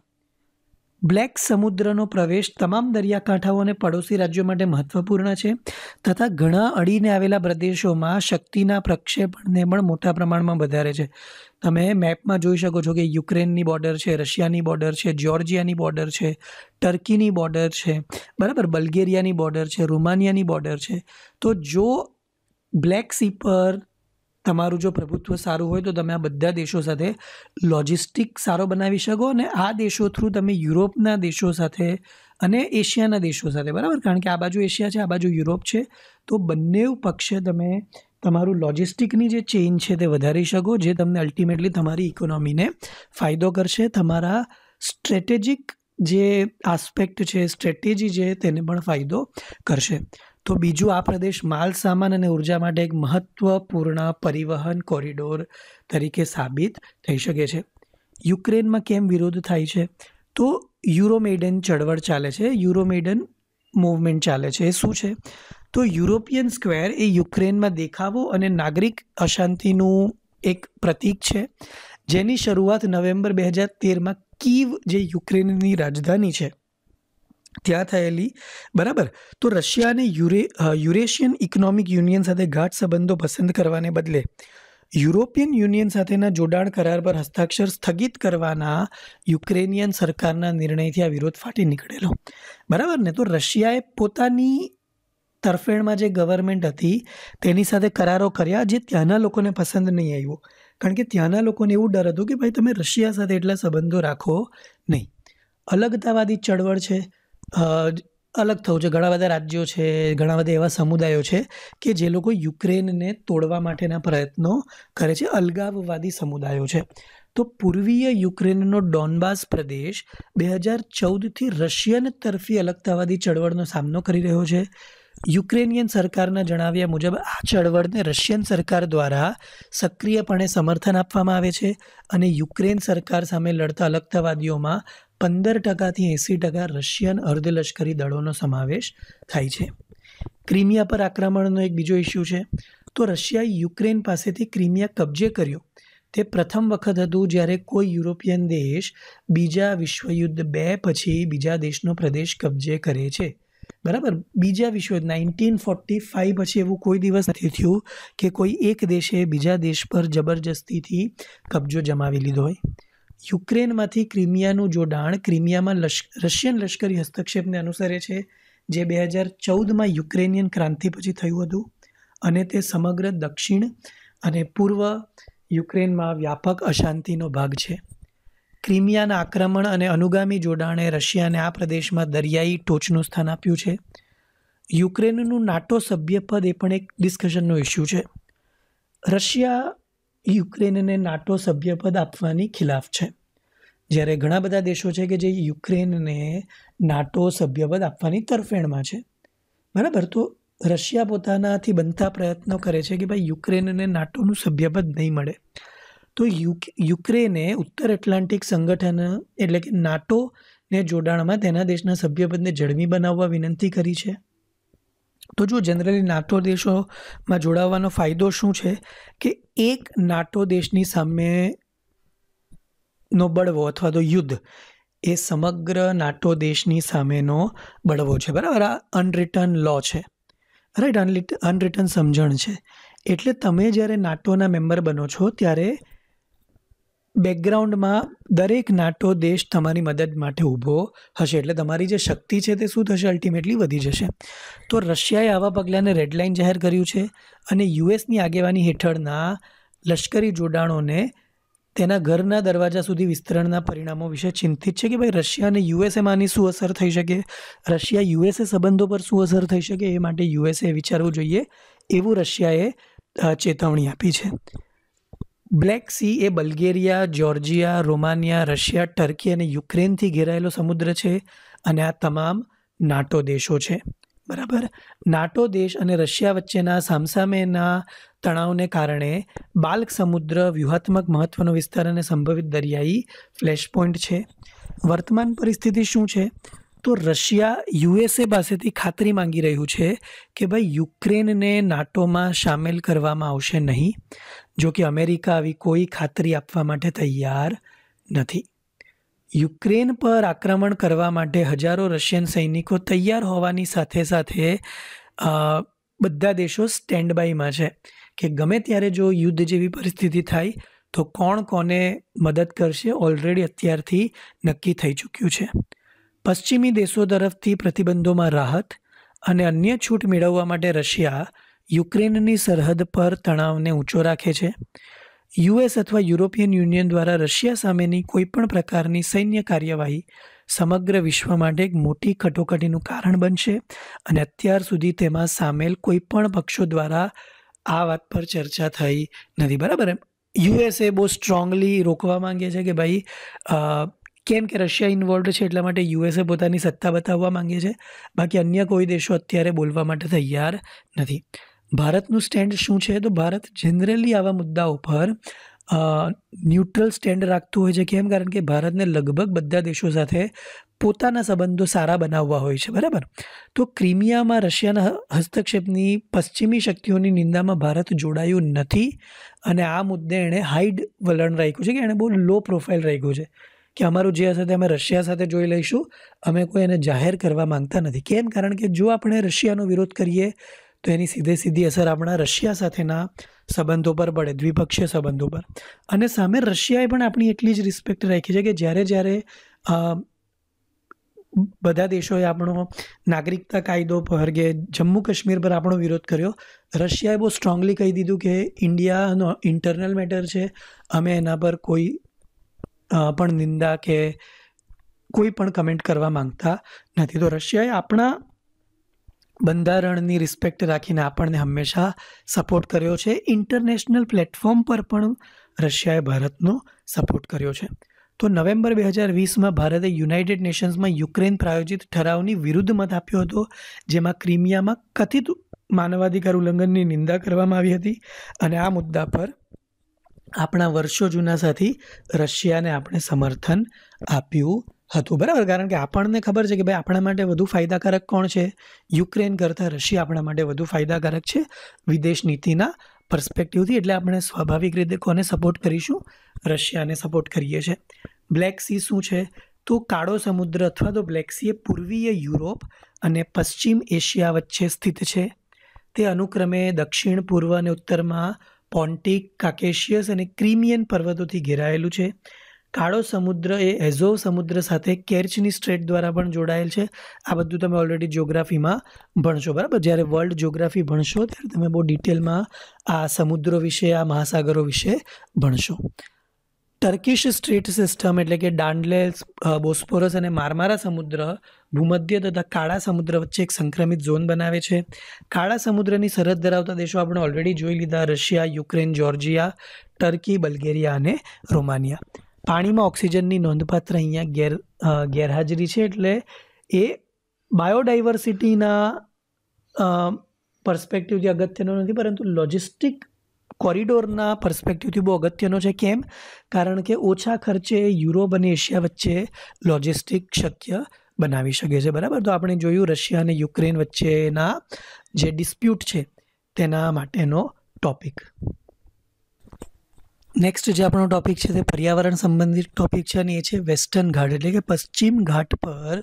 બ્લેક સમુદ્રનો પ્રવેશ તમામ દરિયાકાંઠાઓ અને પડોશી રાજ્યો માટે મહત્વપૂર્ણ છે તથા ઘણા અડીને આવેલા પ્રદેશોમાં શક્તિના પ્રક્ષેપણને પણ મોટા પ્રમાણમાં વધારે છે તમે મેપમાં જોઈ શકો છો કે યુક્રેનની બોર્ડર છે રશિયાની બોર્ડર છે જ્યોર્જિયાની બોર્ડર છે ટર્કીની બોર્ડર છે બરાબર બલ્ગેરિયાની બોર્ડર છે રોમાનિયાની બોર્ડર છે તો જો બ્લેક સી પર તમારું જો પ્રભુત્વ સારું હોય તો તમે આ બધા દેશો સાથે લોજિસ્ટિક સારો બનાવી શકો અને આ દેશો થ્રુ તમે યુરોપના દેશો સાથે અને એશિયાના દેશો સાથે બરાબર કારણ કે આ બાજુ એશિયા છે આ બાજુ યુરોપ છે તો બંને પક્ષે તમે તમારું લોજિસ્ટિકની જે ચેઇન છે તે વધારી શકો જે તમને અલ્ટિમેટલી તમારી ઇકોનોમીને ફાયદો કરશે તમારા સ્ટ્રેટેજિક જે આસ્પેક્ટ છે સ્ટ્રેટેજી છે તેને પણ ફાયદો કરશે તો બીજું આ પ્રદેશ માલ સામાન અને ઉર્જા માટે એક મહત્વપૂર્ણ પરિવહન કોરિડોર તરીકે સાબિત થઈ શકે છે યુક્રેનમાં કેમ વિરોધ થાય છે તો યુરોમેડન ચળવળ ચાલે છે યુરોમેડન મૂવમેન્ટ ચાલે છે એ શું છે તો યુરોપિયન સ્ક્વેર એ યુક્રેનમાં દેખાવો અને નાગરિક અશાંતિનું એક પ્રતીક છે જેની શરૂઆત નવેમ્બર બે હજાર તેરમાં કીવ જે યુક્રેનની રાજધાની છે ત્યાં થયેલી બરાબર તો રશિયાને યુરે યુરેશિયન ઇકોનોમિક યુનિયન સાથે ગાઢ સંબંધો પસંદ કરવાને બદલે યુરોપિયન યુનિયન સાથેના જોડાણ કરાર પર હસ્તાક્ષર સ્થગિત કરવાના યુક્રેનિયન સરકારના નિર્ણયથી આ વિરોધ ફાટી નીકળેલો બરાબર ને તો રશિયાએ પોતાની તરફેણમાં જે ગવર્મેન્ટ હતી તેની સાથે કરારો કર્યા જે ત્યાંના લોકોને પસંદ નહીં આવ્યો કારણ કે ત્યાંના લોકોને એવું ડર હતું કે ભાઈ તમે રશિયા સાથે એટલા સંબંધો રાખો નહીં અલગતાવાદી ચળવળ છે અલગ થવું છે ઘણા બધા રાજ્યો છે ઘણા બધા એવા સમુદાયો છે કે જે લોકો યુક્રેનને તોડવા માટેના પ્રયત્નો કરે છે અલગાવવાદી સમુદાયો છે તો પૂર્વીય યુક્રેનનો ડોનબાસ પ્રદેશ બે હજાર ચૌદથી રશિયન તરફી અલગતાવાદી ચળવળનો સામનો કરી રહ્યો છે યુક્રેનિયન સરકારના જણાવ્યા મુજબ આ ચળવળને રશિયન સરકાર દ્વારા સક્રિયપણે સમર્થન આપવામાં આવે છે અને યુક્રેન સરકાર સામે લડતા અલગતાવાદીઓમાં પંદર ટકાથી એંસી ટકા રશિયન અર્ધલશ્કરી દળોનો સમાવેશ થાય છે ક્રિમિયા પર આક્રમણનો એક બીજો ઇસ્યુ છે તો રશિયાએ યુક્રેન પાસેથી ક્રિમિયા કબજે કર્યો તે પ્રથમ વખત હતું જ્યારે કોઈ યુરોપિયન દેશ બીજા વિશ્વયુદ્ધ બે પછી બીજા દેશનો પ્રદેશ કબજે કરે છે બરાબર બીજા વિશ્વયુદ્ધ નાઇન્ટીન ફોર્ટી ફાઇવ પછી એવું કોઈ દિવસ નથી થયું કે કોઈ એક દેશે બીજા દેશ પર જબરજસ્તીથી કબજો જમાવી લીધો હોય યુક્રેનમાંથી ક્રિમિયાનું જોડાણ ક્રિમિયામાં રશિયન લશ્કરી હસ્તક્ષેપને અનુસરે છે જે બે હજાર ચૌદમાં યુક્રેનિયન ક્રાંતિ પછી થયું હતું અને તે સમગ્ર દક્ષિણ અને પૂર્વ યુક્રેનમાં વ્યાપક અશાંતિનો ભાગ છે ક્રિમિયાના આક્રમણ અને અનુગામી જોડાણે રશિયાને આ પ્રદેશમાં દરિયાઈ ટોચનું સ્થાન આપ્યું છે યુક્રેનનું નાટો સભ્યપદ એ પણ એક ડિસ્કશનનો ઇસ્યુ છે રશિયા યુક્રેનને નાટો સભ્યપદ આપવાની ખિલાફ છે જ્યારે ઘણા બધા દેશો છે કે જે યુક્રેનને નાટો સભ્યપદ આપવાની તરફેણમાં છે બરાબર તો રશિયા પોતાનાથી બનતા પ્રયત્નો કરે છે કે ભાઈ યુક્રેનને નાટોનું સભ્યપદ નહીં મળે તો યુક્રેને ઉત્તર એટલાન્ટિક સંગઠન એટલે કે નાટોને જોડાણમાં તેના દેશના સભ્યપદને જળમી બનાવવા વિનંતી કરી છે તો જો જનરલી નાટો દેશોમાં જોડાવાનો ફાયદો શું છે કે એક નાટો દેશની સામે નો બળવો અથવા તો યુદ્ધ એ સમગ્ર નાટો દેશની સામેનો બળવો છે બરાબર આ અનરિટર્ન લો છે રાઈટ અનરિટર્ન સમજણ છે એટલે તમે જ્યારે નાટોના મેમ્બર બનો છો ત્યારે બેકગ્રાઉન્ડમાં દરેક નાટો દેશ તમારી મદદ માટે ઊભો હશે એટલે તમારી જે શક્તિ છે તે શું થશે અલ્ટિમેટલી વધી જશે તો રશિયાએ આવા પગલાંને રેડલાઇન જાહેર કર્યું છે અને યુએસની આગેવાની હેઠળના લશ્કરી જોડાણોને તેના ઘરના દરવાજા સુધી વિસ્તરણના પરિણામો વિશે ચિંતિત છે કે ભાઈ રશિયા અને યુએસએમાંની શું અસર થઈ શકે રશિયા યુએસએ સંબંધો પર શું અસર થઈ શકે એ માટે યુએસએ વિચારવું જોઈએ એવું રશિયાએ ચેતવણી આપી છે બ્લેક સી એ Bulgaria Georgia Romania Russia Turkey અને યુક્રેનથી ઘેરાયેલો સમુદ્ર છે અને આ તમામ નાટો દેશો છે બરાબર નાટો દેશ અને રશિયા વચ્ચેના સામસામેના તણાવને કારણે બાલ્ક સમુદ્ર વ્યૂહાત્મક મહત્ત્વનો વિસ્તાર અને સંભવિત દરિયાઈ ફ્લેશ પોઈન્ટ છે વર્તમાન પરિસ્થિતિ શું છે તો રશિયા યુએસએ પાસેથી ખાતરી માંગી રહ્યું છે કે ભાઈ યુક્રેનને નાટોમાં સામેલ કરવામાં આવશે નહીં જો કે અમેરિકા આવી કોઈ ખાતરી આપવા માટે તૈયાર નથી યુક્રેન પર આક્રમણ કરવા માટે હજારો રશિયન સૈનિકો તૈયાર હોવાની સાથે સાથે બધા દેશો સ્ટેન્ડ બાયમાં છે કે ગમે ત્યારે જો યુદ્ધ જેવી પરિસ્થિતિ થાય તો કોણ કોને મદદ કરશે ઓલરેડી અત્યારથી નક્કી થઈ ચૂક્યું છે પશ્ચિમી દેશો તરફથી પ્રતિબંધોમાં રાહત અને અન્ય છૂટ મેળવવા માટે રશિયા યુક્રેનની સરહદ પર તણાવને ઊંચો રાખે છે યુએસ અથવા યુરોપિયન યુનિયન દ્વારા રશિયા સામેની કોઈપણ પ્રકારની સૈન્ય કાર્યવાહી સમગ્ર વિશ્વ માટે એક મોટી કટોકટીનું કારણ બનશે અને અત્યાર સુધી તેમાં સામેલ કોઈપણ પક્ષો દ્વારા આ વાત પર ચર્ચા થઈ નથી બરાબર એમ યુએસએ બહુ સ્ટ્રોંગલી રોકવા માંગે છે કે ભાઈ કેમ કે રશિયા ઇન્વોલ્વ છે એટલા માટે યુએસએ પોતાની સત્તા બતાવવા માંગે છે બાકી અન્ય કોઈ દેશો અત્યારે બોલવા માટે તૈયાર નથી ભારતનું સ્ટેન્ડ શું છે તો ભારત જનરલી આવા મુદ્દાઓ પર ન્યુટ્રલ સ્ટેન્ડ રાખતું હોય છે કેમ કારણ કે ભારતને લગભગ બધા દેશો સાથે પોતાના સંબંધો સારા બનાવવા હોય છે બરાબર તો ક્રિમિયામાં રશિયાના હસ્તક્ષેપની પશ્ચિમી શક્તિઓની નિંદામાં ભારત જોડાયું નથી અને આ મુદ્દે એણે હાઈડ વલણ રાખ્યું છે કે એણે બહુ લો પ્રોફાઇલ રાખ્યું છે કે અમારું જે હશે તે અમે રશિયા સાથે જોઈ લઈશું અમે કોઈ એને જાહેર કરવા માંગતા નથી કેમ કારણ કે જો આપણે રશિયાનો વિરોધ કરીએ તો એની સીધે સીધી અસર આપણા રશિયા સાથેના સંબંધો પર પડે દ્વિપક્ષીય સંબંધો પર અને સામે રશિયાએ પણ આપણી એટલી જ રિસ્પેક્ટ રાખી છે કે જ્યારે જ્યારે બધા દેશોએ આપણો નાગરિકતા કાયદો પર કે જમ્મુ કાશ્મીર પર આપણો વિરોધ કર્યો રશિયાએ બહુ સ્ટ્રોંગલી કહી દીધું કે ઇન્ડિયાનો ઇન્ટરનલ મેટર છે અમે એના પર કોઈ પણ નિંદા કે કોઈ પણ કમેન્ટ કરવા માંગતા નથી તો રશિયાએ આપણા બંધારણની રિસ્પેક્ટ રાખીને આપણને હંમેશા સપોર્ટ કર્યો છે ઇન્ટરનેશનલ પ્લેટફોર્મ પર પણ રશિયાએ ભારતનો સપોર્ટ કર્યો છે તો નવેમ્બર બે હજાર વીસમાં ભારતે યુનાઇટેડ નેશન્સમાં યુક્રેન પ્રાયોજિત ઠરાવની વિરુદ્ધ મત આપ્યો હતો જેમાં ક્રિમિયામાં કથિત માનવાધિકાર ઉલ્લંઘનની નિંદા કરવામાં આવી હતી અને આ મુદ્દા પર આપણા વર્ષો જૂના સાથી રશિયાને આપણે સમર્થન આપ્યું હતું બરાબર કારણ કે આપણને ખબર છે કે ભાઈ આપણા માટે વધુ ફાયદાકારક કોણ છે યુક્રેન કરતાં રશિયા આપણા માટે વધુ ફાયદાકારક છે વિદેશ નીતિના પર્સપેક્ટિવથી એટલે આપણે સ્વાભાવિક રીતે કોને સપોર્ટ કરીશું રશિયાને સપોર્ટ કરીએ છીએ બ્લેક સી શું છે તો કાળો સમુદ્ર અથવા તો બ્લેક સી એ પૂર્વીય યુરોપ અને પશ્ચિમ એશિયા વચ્ચે સ્થિત છે તે અનુક્રમે દક્ષિણ પૂર્વ અને ઉત્તરમાં પોન્ટિક કાકેશિયસ અને ક્રિમિયન પર્વતોથી ઘેરાયેલું છે કાળો સમુદ્ર એ એઝો સમુદ્ર સાથે કેર્ચની સ્ટ્રેટ દ્વારા પણ જોડાયેલ છે આ બધું તમે ઓલરેડી જ્યોગ્રાફીમાં ભણશો બરાબર જ્યારે વર્લ્ડ જ્યોગ્રાફી ભણશો ત્યારે તમે બહુ ડિટેલમાં આ સમુદ્રો વિશે આ મહાસાગરો વિશે ભણશો ટર્કીશ સ્ટ્રીટ સિસ્ટમ એટલે કે ડાંડલેલ્સ બોસ્પોરસ અને મારમારા સમુદ્ર ભૂમધ્ય તથા કાળા સમુદ્ર વચ્ચે એક સંક્રમિત ઝોન બનાવે છે કાળા સમુદ્રની સરહદ ધરાવતા દેશો આપણે ઓલરેડી જોઈ લીધા Russia Ukraine Georgia Turkey Bulgaria અને રોમાનિયા પાણીમાં ઓક્સિજનની નોંધપાત્ર અહીંયા ગેર ગેરહાજરી છે એટલે એ બાયોડાયવર્સિટીના પર્સપેક્ટિવથી અગત્યનો નથી પરંતુ લોજિસ્ટિક કોરિડોરના પર્સપેક્ટિવથી બહુ અગત્યનો છે કેમ કારણ કે ઓછા ખર્ચે યુરોપ અને એશિયા વચ્ચે લોજિસ્ટિક શક્ય બનાવી શકે છે બરાબર તો આપણે જોયું રશિયા અને યુક્રેન વચ્ચેના જે ડિસ્પ્યુટ છે તેના માટેનો ટોપિક નેક્સ્ટ જે આપણો ટોપિક છે તે પર્યાવરણ સંબંધિત ટોપિક છે અને એ છે વેસ્ટર્ન ઘાટ એટલે કે પશ્ચિમ ઘાટ પર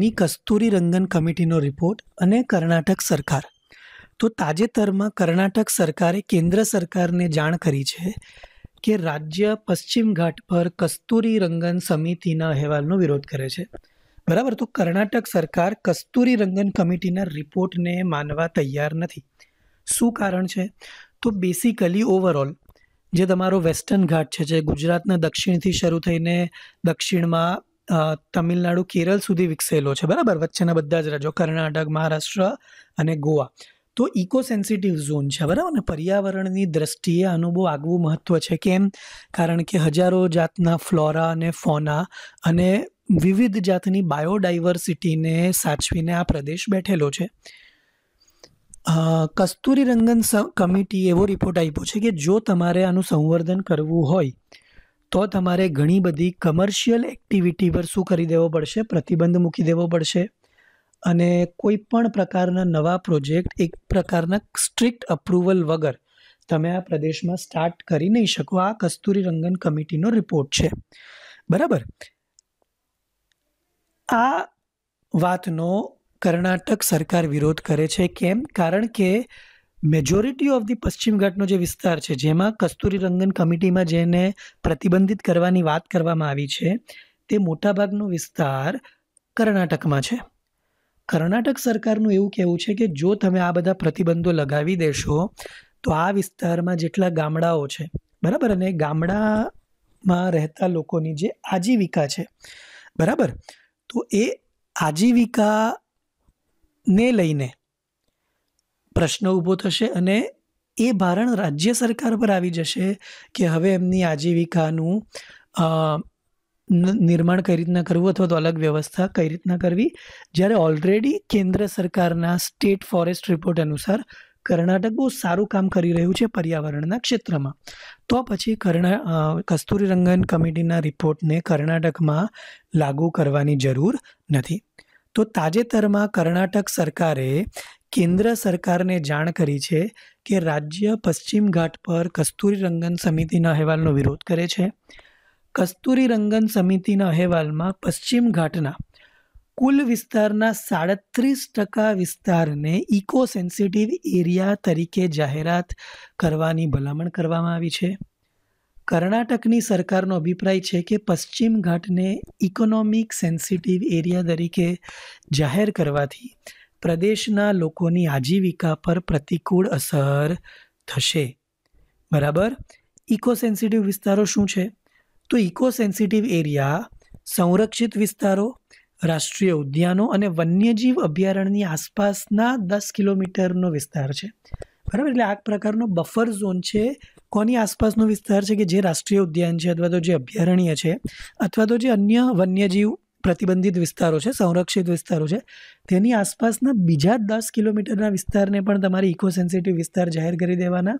ની કસ્તુરી રંગન કમિટીનો રિપોર્ટ અને કર્ણાટક સરકાર તો તાજેતરમાં કર્ણાટક સરકારે કેન્દ્ર સરકારને જાણ કરી છે કે રાજ્ય પશ્ચિમ ઘાટ પર કસ્તુરી રંગન સમિતિના અહેવાલનો વિરોધ કરે છે બરાબર તો કર્ણાટક સરકાર કસ્તુરી રંગન કમિટીના રિપોર્ટને માનવા તૈયાર નથી શું કારણ છે તો બેસિકલી ઓવરઓલ જે તમારો વેસ્ટર્ન ઘાટ છે જે ગુજરાતના દક્ષિણથી શરૂ થઈને દક્ષિણમાં તમિલનાડુ કેરળ સુધી વિકસેલો છે બરાબર વચ્ચેના બધા જ રાજ્યો કર્ણાટક મહારાષ્ટ્ર અને ગોવા તો ઇકો સેન્સિટિવ ઝોન છે બરાબર ને પર્યાવરણની દૃષ્ટિએ આનું બહુ આગવું મહત્ત્વ છે કેમ કારણ કે હજારો જાતના ફ્લોરા અને ફોના અને વિવિધ જાતની બાયોડાયવર્સિટીને સાચવીને આ પ્રદેશ બેઠેલો છે કસ્તુરી રંગન કમિટી એવો રિપોર્ટ આપ્યો છે કે જો તમારે આનું સંવર્ધન કરવું હોય તો તમારે ઘણી બધી કમર્શિયલ એક્ટિવિટી પર શું કરી દેવો પડશે પ્રતિબંધ મૂકી દેવો પડશે અને કોઈ પણ પ્રકારના નવા પ્રોજેક્ટ એક પ્રકારના સ્ટ્રિક્ટ અપ્રુવલ વગર તમે આ પ્રદેશમાં સ્ટાર્ટ કરી નહીં શકો આ કસ્તુરી રંગન કમિટીનો રિપોર્ટ છે બરાબર આ વાતનો કર્ણાટક સરકાર વિરોધ કરે છે કેમ કારણ કે મેજોરિટી ઓફ ધી પશ્ચિમ ઘાટનો જે વિસ્તાર છે જેમાં કસ્તુરી રંગન કમિટીમાં જેને પ્રતિબંધિત કરવાની વાત કરવામાં આવી છે તે મોટાભાગનો વિસ્તાર કર્ણાટકમાં છે કર્ણાટક સરકારનું એવું કહેવું છે કે જો તમે આ બધા પ્રતિબંધો લગાવી દેશો તો આ વિસ્તારમાં જેટલા ગામડાઓ છે બરાબર અને ગામડામાં રહેતા લોકોની જે આજીવિકા છે બરાબર તો એ આજીવિકા ને લઈને પ્રશ્ન ઊભો થશે અને એ ભારણ રાજ્ય સરકાર પર આવી જશે કે હવે એમની આજીવિકાનું નિર્માણ કઈ રીતના કરવું અથવા તો અલગ વ્યવસ્થા કઈ રીતના કરવી જ્યારે ઓલરેડી કેન્દ્ર સરકારના સ્ટેટ ફોરેસ્ટ રિપોર્ટ અનુસાર કર્ણાટક બહુ સારું કામ કરી રહ્યું છે પર્યાવરણના ક્ષેત્રમાં તો પછી કર્ણા કસ્તુરી રંગન કમિટીના રિપોર્ટને કર્ણાટકમાં લાગુ કરવાની જરૂર નથી તો તાજેતરમાં કર્ણાટક સરકારે કેન્દ્ર સરકારને જાણ કરી છે કે રાજ્ય પશ્ચિમ ઘાટ પર કસ્તુરી રંગન સમિતિના અહેવાલનો વિરોધ કરે છે કસ્તુરી રંગન સમિતિના અહેવાલમાં પશ્ચિમ ઘાટના કુલ વિસ્તારના સાડત્રીસ ટકા વિસ્તારને ઇકો સેન્સિટિવ એરિયા તરીકે જાહેરાત કરવાની ભલામણ કરવામાં આવી છે કર્ણાટકની સરકારનો અભિપ્રાય છે કે પશ્ચિમ ઘાટને ઇકોનોમિક સેન્સિટિવ એરિયા તરીકે જાહેર કરવાથી પ્રદેશના લોકોની આજીવિકા પર પ્રતિકૂળ અસર થશે બરાબર ઇકો સેન્સિટિવ વિસ્તારો શું છે તો ઇકો સેન્સિટિવ એરિયા સંરક્ષિત વિસ્તારો રાષ્ટ્રીય ઉદ્યાનો અને વન્યજીવ અભયારણ્યની આસપાસના દસ કિલોમીટરનો વિસ્તાર છે બરાબર એટલે આ પ્રકારનો બફર ઝોન છે કોની આસપાસનો વિસ્તાર છે કે જે રાષ્ટ્રીય ઉદ્યાન છે અથવા તો જે અભયારણ્ય છે અથવા તો જે અન્ય વન્યજીવ પ્રતિબંધિત વિસ્તારો છે સંરક્ષિત વિસ્તારો છે તેની આસપાસના બીજા દસ કિલોમીટરના વિસ્તારને પણ તમારે ઇકો સેન્સિટિવ વિસ્તાર જાહેર કરી દેવાના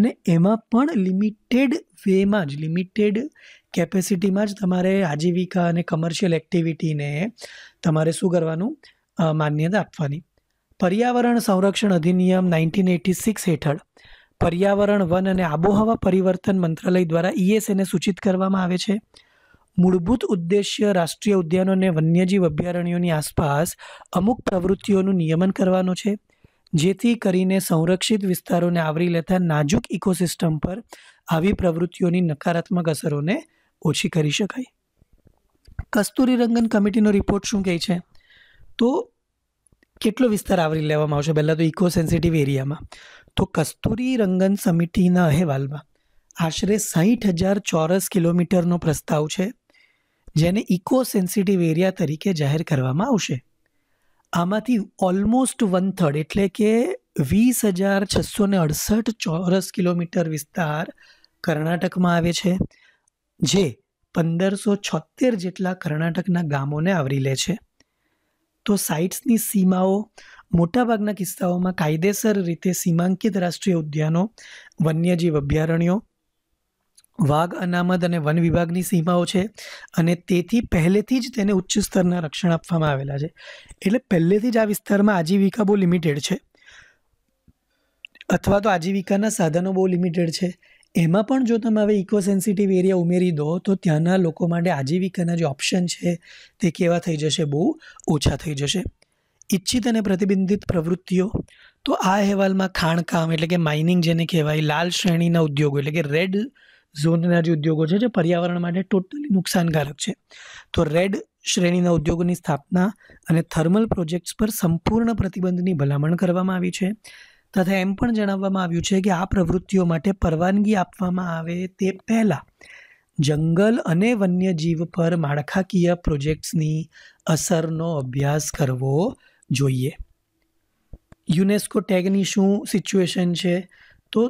અને એમાં પણ લિમિટેડ વેમાં જ લિમિટેડ કેપેસિટીમાં જ તમારે આજીવિકા અને કમર્શિયલ એક્ટિવિટીને તમારે શું કરવાનું માન્યતા આપવાની પર્યાવરણ સંરક્ષણ અધિનિયમ નાઇન્ટીન એટી સિક્સ હેઠળ પર્યાવરણ વન અને આબોહવા પરિવર્તન મંત્રાલય દ્વારા ઈએસએને e સૂચિત કરવામાં આવે છે મૂળભૂત ઉદ્દેશ્ય રાષ્ટ્રીય ઉદ્યાનો અને વન્યજીવ અભયારણ્યોની આસપાસ અમુક પ્રવૃત્તિઓનું નિયમન કરવાનો છે જેથી કરીને સંરક્ષિત વિસ્તારોને આવરી લેતા નાજુક ઇકોસિસ્ટમ પર આવી પ્રવૃત્તિઓની નકારાત્મક અસરોને ઓછી કરી શકાય કસ્તુરીરંગન કમિટીનો રિપોર્ટ શું કહે છે તો કેટલો વિસ્તાર આવરી લેવામાં આવશે પહેલાં તો ઇકો સેન્સિટિવ એરિયામાં તો કસ્તુરી રંગન સમિતિના અહેવાલમાં આશરે સાહીઠ હજાર ચોરસ કિલોમીટરનો પ્રસ્તાવ છે જેને ઇકો સેન્સિટિવ એરિયા તરીકે જાહેર કરવામાં આવશે આમાંથી ઓલમોસ્ટ વન થર્ડ એટલે કે વીસ હજાર છસો ને અડસઠ ચોરસ કિલોમીટર વિસ્તાર કર્ણાટકમાં આવે છે જે પંદરસો છોતેર જેટલા કર્ણાટકના ગામોને આવરી લે છે તો સાઇટ્સની સીમાઓ મોટાભાગના કિસ્સાઓમાં કાયદેસર રીતે સીમાંકિત રાષ્ટ્રીય ઉદ્યાનો વન્યજીવ અભયારણ્યો વાઘ અનામત અને વન વિભાગની સીમાઓ છે અને તેથી પહેલેથી જ તેને ઉચ્ચ સ્તરના રક્ષણ આપવામાં આવેલા છે એટલે પહેલેથી જ આ વિસ્તારમાં આજીવિકા બહુ લિમિટેડ છે અથવા તો આજીવિકાના સાધનો બહુ લિમિટેડ છે એમાં પણ જો તમે હવે ઇકોસેન્સિટિવ એરિયા ઉમેરી દો તો ત્યાંના લોકો માટે આજીવિકાના જે ઓપ્શન છે તે કેવા થઈ જશે બહુ ઓછા થઈ જશે ઈચ્છિત અને પ્રતિબિંધિત પ્રવૃત્તિઓ તો આ અહેવાલમાં ખાણકામ એટલે કે માઇનિંગ જેને કહેવાય લાલ શ્રેણીના ઉદ્યોગો એટલે કે રેડ ઝોનના જે ઉદ્યોગો છે જે પર્યાવરણ માટે ટોટલી નુકસાનકારક છે તો રેડ શ્રેણીના ઉદ્યોગોની સ્થાપના અને થર્મલ પ્રોજેક્ટ્સ પર સંપૂર્ણ પ્રતિબંધની ભલામણ કરવામાં આવી છે તથા એમ પણ જણાવવામાં આવ્યું છે કે આ પ્રવૃત્તિઓ માટે પરવાનગી આપવામાં આવે તે પહેલાં જંગલ અને વન્યજીવ પર માળખાકીય પ્રોજેક્ટ્સની અસરનો અભ્યાસ કરવો જોઈએ યુનેસ્કો ટેગની શું સિચ્યુએશન છે તો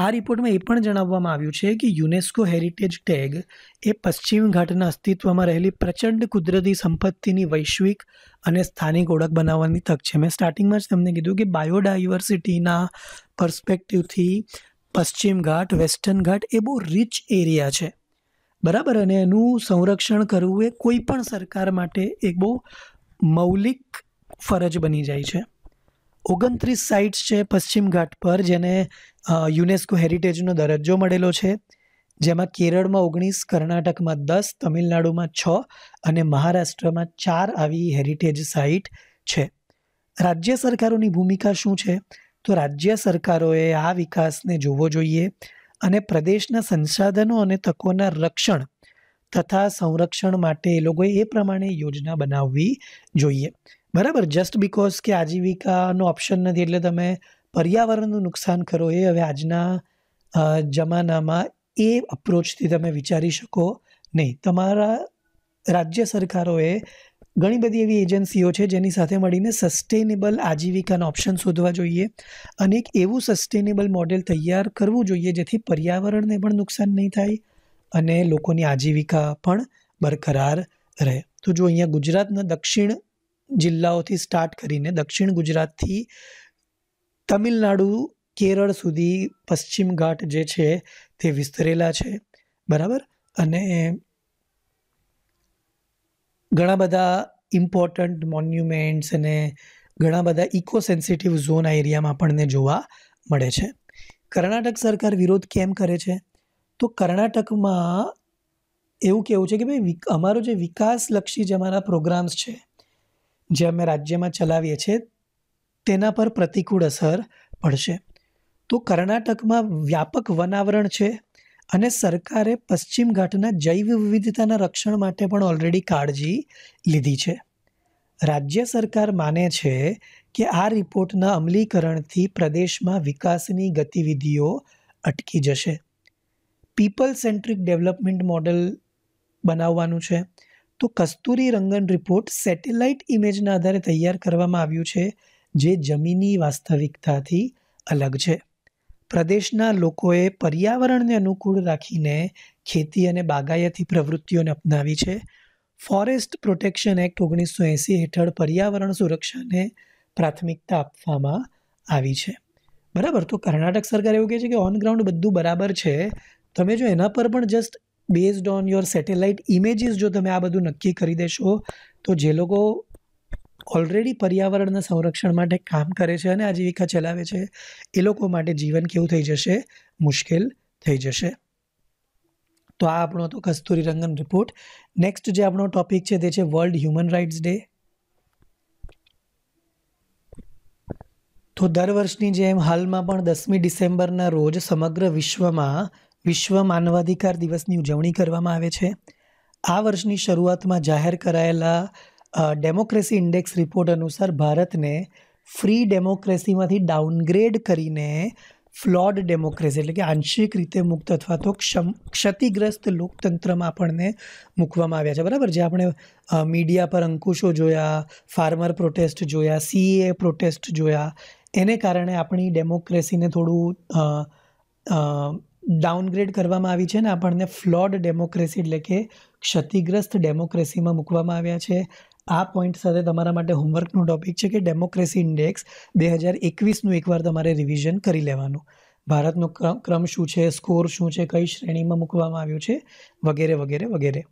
આ રિપોર્ટમાં એ પણ જણાવવામાં આવ્યું છે કે યુનેસ્કો હેરિટેજ ટેગ એ પશ્ચિમ ઘાટના અસ્તિત્વમાં રહેલી પ્રચંડ કુદરતી સંપત્તિની વૈશ્વિક અને સ્થાનિક ઓળખ બનાવવાની તક છે મેં સ્ટાર્ટિંગમાં જ તમને કીધું કે બાયોડાયવર્સિટીના પર્સ્પેક્ટિવથી પશ્ચિમ ઘાટ વેસ્ટર્ન ઘાટ એ બહુ રિચ એરિયા છે બરાબર અને એનું સંરક્ષણ કરવું એ કોઈ પણ સરકાર માટે એક બહુ મૌલિક ફરજ બની જાય છે ઓગણત્રીસ સાઇટ્સ છે પશ્ચિમ ઘાટ પર જેને યુનેસ્કો હેરિટેજનો દરજ્જો મળેલો છે જેમાં કેરળમાં ઓગણીસ કર્ણાટકમાં દસ તમિલનાડુમાં છ અને મહારાષ્ટ્રમાં ચાર આવી હેરિટેજ સાઇટ છે રાજ્ય સરકારોની ભૂમિકા શું છે તો રાજ્ય સરકારોએ આ વિકાસને જોવો જોઈએ અને પ્રદેશના સંસાધનો અને તકોના રક્ષણ તથા સંરક્ષણ માટે એ લોકોએ એ પ્રમાણે યોજના બનાવવી જોઈએ બરાબર જસ્ટ બિકોઝ કે આજીવિકાનો ઓપ્શન નથી એટલે તમે પર્યાવરણનું નુકસાન કરો એ હવે આજના જમાનામાં એ અપ્રોચથી તમે વિચારી શકો નહીં તમારા રાજ્ય સરકારોએ ઘણી બધી એવી એજન્સીઓ છે જેની સાથે મળીને સસ્ટેનેબલ આજીવિકાનો ઓપ્શન શોધવા જોઈએ અને એક એવું સસ્ટેનેબલ મોડેલ તૈયાર કરવું જોઈએ જેથી પર્યાવરણને પણ નુકસાન નહીં થાય અને લોકોની આજીવિકા પણ બરકરાર રહે તો જો અહીંયા ગુજરાતના દક્ષિણ જિલ્લાઓથી સ્ટાર્ટ કરીને દક્ષિણ ગુજરાતથી તમિલનાડુ કેરળ સુધી પશ્ચિમ ઘાટ જે છે તે વિસ્તરેલા છે બરાબર અને ઘણા બધા ઇમ્પોર્ટન્ટ મોન્યુમેન્ટ્સ અને ઘણા બધા ઇકો સેન્સિટિવ ઝોન આ એરિયામાં આપણને જોવા મળે છે કર્ણાટક સરકાર વિરોધ કેમ કરે છે તો કર્ણાટકમાં એવું કહેવું છે કે ભાઈ અમારો જે વિકાસલક્ષી જે અમારા પ્રોગ્રામ્સ છે જે અમે રાજ્યમાં ચલાવીએ છીએ તેના પર પ્રતિકૂળ અસર પડશે તો કર્ણાટકમાં વ્યાપક વનાવરણ છે અને સરકારે પશ્ચિમ ઘાટના જૈવ વિવિધતાના રક્ષણ માટે પણ ઓલરેડી કાળજી લીધી છે રાજ્ય સરકાર માને છે કે આ રિપોર્ટના અમલીકરણથી પ્રદેશમાં વિકાસની ગતિવિધિઓ અટકી જશે પીપલ સેન્ટ્રિક ડેવલપમેન્ટ મોડલ બનાવવાનું છે તો કસ્તુરી રંગન રિપોર્ટ સેટેલાઇટ ઇમેજના આધારે તૈયાર કરવામાં આવ્યું છે જે જમીની વાસ્તવિકતાથી અલગ છે પ્રદેશના લોકોએ પર્યાવરણને અનુકૂળ રાખીને ખેતી અને બાગાયતી પ્રવૃત્તિઓને અપનાવી છે ફોરેસ્ટ પ્રોટેક્શન એક્ટ ઓગણીસો એંસી હેઠળ પર્યાવરણ સુરક્ષાને પ્રાથમિકતા આપવામાં આવી છે બરાબર તો કર્ણાટક સરકાર એવું કહે છે કે ઓન ગ્રાઉન્ડ બધું બરાબર છે તમે જો એના પર પણ just based on your satellite images જો તમે આ બધું નક્કી કરી દેશો તો જે લોકો ઓલરેડી પર્યાવરણના સંરક્ષણ માટે કામ કરે છે અને આજીવિકા ચલાવે છે એ લોકો માટે જીવન કેવું થઈ જશે મુશ્કેલ થઈ જશે તો આ આપણો હતો કસ્તુરી રંગન રિપોર્ટ નેક્સ્ટ જે આપણો ટોપિક છે તે છે વર્લ્ડ હ્યુમન રાઇટ્સ ડે તો દર વર્ષની જેમ હાલમાં પણ દસમી ડિસેમ્બરના રોજ સમગ્ર વિશ્વમાં વિશ્વ માનવાધિકાર દિવસની ઉજવણી કરવામાં આવે છે આ વર્ષની શરૂઆતમાં જાહેર કરાયેલા ડેમોક્રેસી ઇન્ડેક્સ રિપોર્ટ અનુસાર ભારતને ફ્રી ડેમોક્રેસીમાંથી ડાઉનગ્રેડ કરીને ફ્લોડ ડેમોક્રેસી એટલે કે આંશિક રીતે મુક્ત અથવા તો ક્ષમ ક્ષતિગ્રસ્ત લોકતંત્રમાં આપણને મૂકવામાં આવ્યા છે બરાબર જે આપણે મીડિયા પર અંકુશો જોયા ફાર્મર પ્રોટેસ્ટ જોયા સીએ પ્રોટેસ્ટ જોયા એને કારણે આપણી ડેમોક્રેસીને થોડું ડાઉનગ્રેડ કરવામાં આવી છે ને આપણને ફ્લોડ ડેમોક્રેસી એટલે કે ક્ષતિગ્રસ્ત ડેમોક્રેસીમાં મૂકવામાં આવ્યા છે આ પોઈન્ટ સાથે તમારા માટે હોમવર્કનું ટોપિક છે કે ડેમોક્રેસી ઇન્ડેક્સ બે હજાર એકવીસનું એકવાર તમારે રિવિઝન કરી લેવાનું ભારતનો ક્રમ શું છે સ્કોર શું છે કઈ શ્રેણીમાં મૂકવામાં આવ્યું છે વગેરે વગેરે વગેરે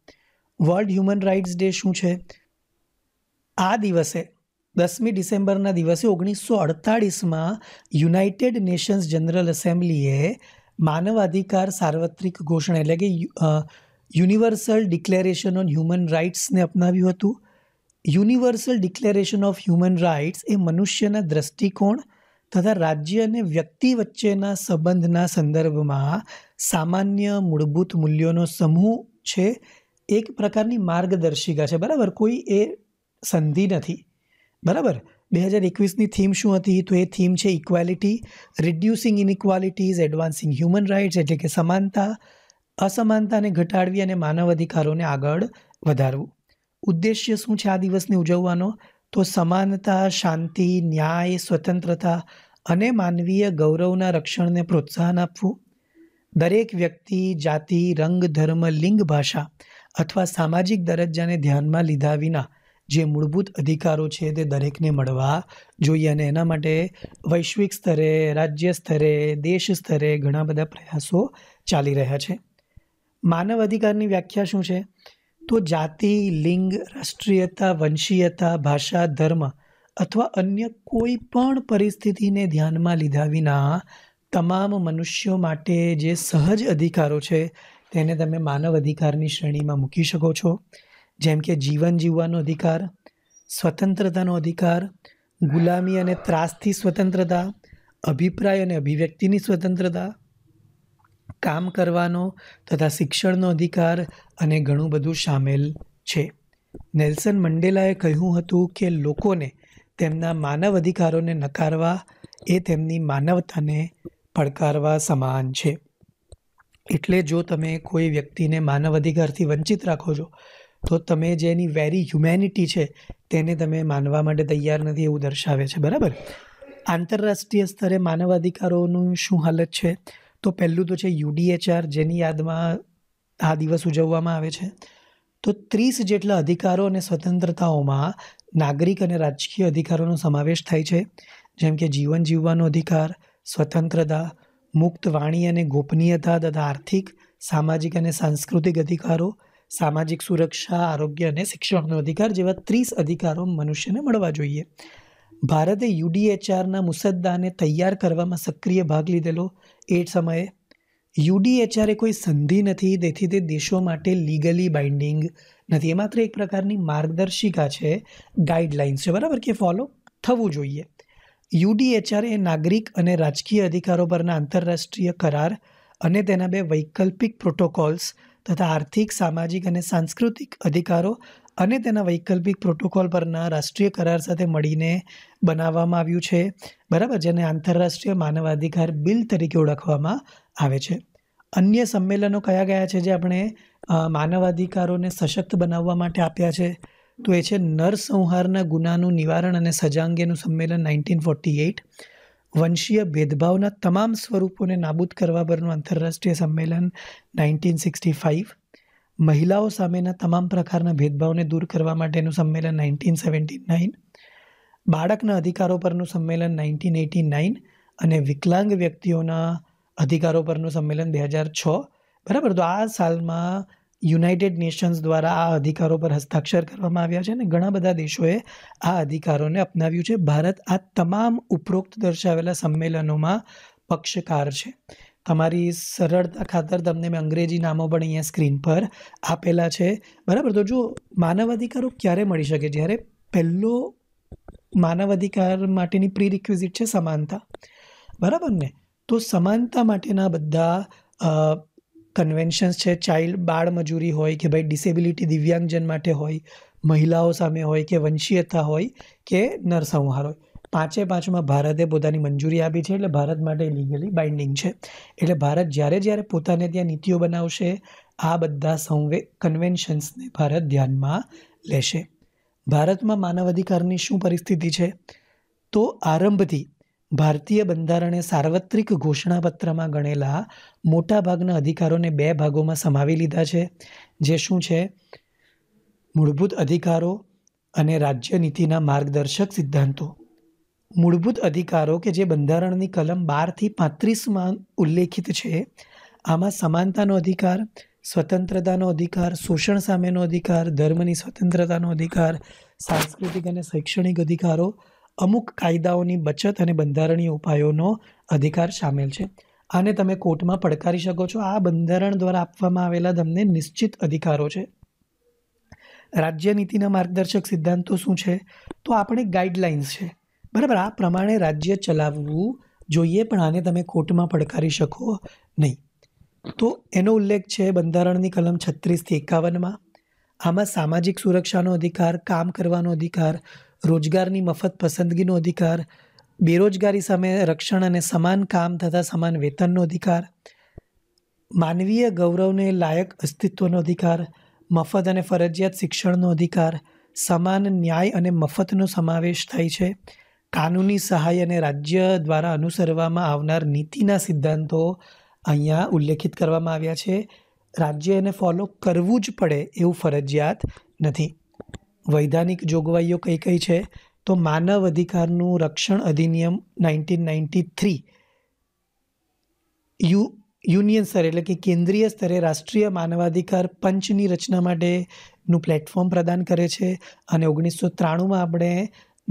વર્લ્ડ હ્યુમન રાઇટ્સ ડે શું છે આ દિવસે દસમી ડિસેમ્બરના દિવસે ઓગણીસો અડતાળીસમાં યુનાઇટેડ નેશન્સ જનરલ એસેમ્બલીએ માનવાધિકાર સાર્વત્રિક ઘોષણા એટલે કે યુનિવર્સલ ડિક્લેરેશન ઓન હ્યુમન રાઇટ્સને અપનાવ્યું હતું universal declaration of human rights એ મનુષ્યના દ્રષ્ટિકોણ તથા રાજ્ય અને વ્યક્તિ વચ્ચેના સંબંધના સંદર્ભમાં સામાન્ય મૂળભૂત મૂલ્યોનો સમૂહ છે એક પ્રકારની માર્ગદર્શિકા છે બરાબર કોઈ એ સંધિ નથી બરાબર બે હજાર એકવીસની થીમ શું હતી તો એ થીમ છે equality reducing inequalities advancing human rights એટલે કે સમાનતા અસમાનતાને ઘટાડવી અને માનવ અધિકારોને આગળ વધારવું ઉદ્દેશ્ય શું છે આ દિવસને ઉજવવાનો તો સમાનતા શાંતિ ન્યાય સ્વતંત્રતા અને માનવીય ગૌરવના રક્ષણને પ્રોત્સાહન આપવું દરેક વ્યક્તિ જાતિ રંગ ધર્મ લિંગ ભાષા અથવા સામાજિક દરજ્જાને ધ્યાનમાં લીધા વિના જે મૂળભૂત અધિકારો છે તે દરેકને મળવા જોઈએ અને એના માટે વૈશ્વિક સ્તરે રાજ્ય સ્તરે દેશ સ્તરે ઘણા બધા પ્રયાસો ચાલી રહ્યા છે માનવ અધિકારની વ્યાખ્યા શું છે તો જાતિ લિંગ રાષ્ટ્રીયતા વંશીયતા ભાષા ધર્મ અથવા અન્ય કોઈ પણ પરિસ્થિતિને ધ્યાનમાં લીધા વિના તમામ મનુષ્યો માટે જે સહજ અધિકારો છે તેને તમે માનવ અધિકારની શ્રેણીમાં મૂકી શકો છો જેમ કે જીવન જીવવાનો અધિકાર સ્વતંત્રતાનો અધિકાર ગુલામી અને ત્રાસથી સ્વતંત્રતા અભિપ્રાય અને અભિવ્યક્તિની સ્વતંત્રતા કામ કરવાનો તથા શિક્ષણનો અધિકાર અને ઘણું બધું સામેલ છે નેલ્સન મંડેલાએ કહ્યું હતું કે લોકોને તેમના માનવ અધિકારોને નકારવા એ તેમની માનવતાને પડકારવા સમાન છે એટલે જો તમે કોઈ વ્યક્તિને માનવ અધિકારથી વંચિત રાખો છો તો તમે જેની વેરી હ્યુમેનિટી છે તેને તમે માનવા માટે તૈયાર નથી એવું દર્શાવે છે બરાબર આંતરરાષ્ટ્રીય સ્તરે માનવ અધિકારોનું શું હાલત છે તો પહેલું તો છે યુડીએચઆર જેની યાદમાં આ દિવસ ઉજવવામાં આવે છે તો ત્રીસ જેટલા અધિકારો અને સ્વતંત્રતાઓમાં નાગરિક અને રાજકીય અધિકારોનો સમાવેશ થાય છે જેમ કે જીવન જીવવાનો અધિકાર સ્વતંત્રતા મુક્ત વાણી અને ગોપનીયતા તથા આર્થિક સામાજિક અને સાંસ્કૃતિક અધિકારો સામાજિક સુરક્ષા આરોગ્ય અને શિક્ષણનો અધિકાર જેવા ત્રીસ અધિકારો મનુષ્યને મળવા જોઈએ ભારતે યુડીએચઆરના મુસદ્દાને તૈયાર કરવામાં સક્રિય ભાગ લીધેલો એ સમયે યુડીએચઆર એ કોઈ સંધિ નથી તેથી તે દેશો માટે લીગલી બાઇન્ડિંગ નથી એ માત્ર એક પ્રકારની માર્ગદર્શિકા છે ગાઈડલાઇન્સ છે બરાબર કે ફોલો થવું જોઈએ યુડીએચઆર એ નાગરિક અને રાજકીય અધિકારો પરના આંતરરાષ્ટ્રીય કરાર અને તેના બે વૈકલ્પિક પ્રોટોકોલ્સ તથા આર્થિક સામાજિક અને સાંસ્કૃતિક અધિકારો અને તેના વૈકલ્પિક પ્રોટોકોલ પરના રાષ્ટ્રીય કરાર સાથે મળીને બનાવવામાં આવ્યું છે બરાબર જેને આંતરરાષ્ટ્રીય માનવાધિકાર બિલ તરીકે ઓળખવામાં આવે છે અન્ય સંમેલનો કયા ગયા છે જે આપણે માનવાધિકારોને સશક્ત બનાવવા માટે આપ્યા છે તો એ છે નર સંહારના ગુનાનું નિવારણ અને સજા અંગેનું સંમેલન નાઇન્ટીન ફોર્ટી એઇટ વંશીય ભેદભાવના તમામ સ્વરૂપોને નાબૂદ કરવા પરનું આંતરરાષ્ટ્રીય સંમેલન નાઇન્ટીન સિક્સટી ફાઇવ મહિલાઓ સામેના તમામ પ્રકારના ભેદભાવને દૂર કરવા માટેનું સંમેલન નાઇન્ટીન સેવન્ટી નાઇન બાળકના અધિકારો પરનું સંમેલન નાઇન્ટીન એટી નાઇન અને વિકલાંગ વ્યક્તિઓના અધિકારો પરનું સંમેલન બે હજાર છ બરાબર તો આ સાલમાં યુનાઇટેડ નેશન્સ દ્વારા આ અધિકારો પર હસ્તાક્ષર કરવામાં આવ્યા છે અને ઘણા બધા દેશોએ આ અધિકારોને અપનાવ્યું છે ભારત આ તમામ ઉપરોક્ત દર્શાવેલા સંમેલનોમાં પક્ષકાર છે તમારી સરળતા ખાતર તમને મેં અંગ્રેજી નામો પણ અહીંયા સ્ક્રીન પર આપેલા છે બરાબર તો જો માનવ અધિકારો ક્યારે મળી શકે જ્યારે પહેલો માનવ અધિકાર માટેની પ્રી રિક્વિઝિટ છે સમાનતા બરાબર ને તો સમાનતા માટેના બધા કન્વેન્શન્સ છે ચાઇલ્ડ બાળ મજૂરી હોય કે ભાઈ ડિસેબિલિટી દિવ્યાંગજન માટે હોય મહિલાઓ સામે હોય કે વંશીયતા હોય કે નરસંહાર હોય પાંચે પાંચમાં ભારતે પોતાની મંજૂરી આપી છે એટલે ભારત માટે લીગલી બાઇન્ડિંગ છે એટલે ભારત જ્યારે જ્યારે પોતાને ત્યાં નીતિઓ બનાવશે આ બધા સંવે કન્વેન્શન્સને ભારત ધ્યાનમાં લેશે ભારતમાં માનવ અધિકારની શું પરિસ્થિતિ છે તો આરંભથી ભારતીય બંધારણે સાર્વત્રિક ઘોષણાપત્રમાં ગણેલા મોટાભાગના અધિકારોને બે ભાગોમાં સમાવી લીધા છે જે શું છે મૂળભૂત અધિકારો અને રાજ્ય નીતિના માર્ગદર્શક સિદ્ધાંતો મૂળભૂત અધિકારો કે જે બંધારણની કલમ બારથી પાંત્રીસમાં ઉલ્લેખિત છે આમાં સમાનતાનો અધિકાર સ્વતંત્રતાનો અધિકાર શોષણ સામેનો અધિકાર ધર્મની સ્વતંત્રતાનો અધિકાર સાંસ્કૃતિક અને શૈક્ષણિક અધિકારો અમુક કાયદાઓની બચત અને બંધારણીય ઉપાયોનો અધિકાર સામેલ છે આને તમે કોર્ટમાં પડકારી શકો છો આ બંધારણ દ્વારા આપવામાં આવેલા તમને નિશ્ચિત અધિકારો છે રાજ્ય નીતિના માર્ગદર્શક સિદ્ધાંતો શું છે તો આપણે ગાઈડલાઇન્સ છે બરાબર આ પ્રમાણે રાજ્ય ચલાવવું જોઈએ પણ આને તમે કોર્ટમાં પડકારી શકો નહીં તો એનો ઉલ્લેખ છે બંધારણની કલમ છત્રીસથી એકાવનમાં આમાં સામાજિક સુરક્ષાનો અધિકાર કામ કરવાનો અધિકાર રોજગારની મફત પસંદગીનો અધિકાર બેરોજગારી સામે રક્ષણ અને સમાન કામ તથા સમાન વેતનનો અધિકાર માનવીય ગૌરવને લાયક અસ્તિત્વનો અધિકાર મફત અને ફરજિયાત શિક્ષણનો અધિકાર સમાન ન્યાય અને મફતનો સમાવેશ થાય છે કાનૂની સહાય અને રાજ્ય દ્વારા અનુસરવામાં આવનાર નીતિના સિદ્ધાંતો અહીંયા ઉલ્લેખિત કરવામાં આવ્યા છે રાજ્યને ફોલો કરવું જ પડે એવું ફરજિયાત નથી વૈધાનિક જોગવાઈઓ કઈ કઈ છે તો માનવ અધિકારનું રક્ષણ અધિનિયમ nineteen ninety three U union સ્તરે એટલે કે કેન્દ્રીય સ્તરે રાષ્ટ્રીય માનવાધિકાર પંચની રચના માટેનું પ્લેટફોર્મ પ્રદાન કરે છે અને ઓગણીસો ત્રાણુંમાં આપણે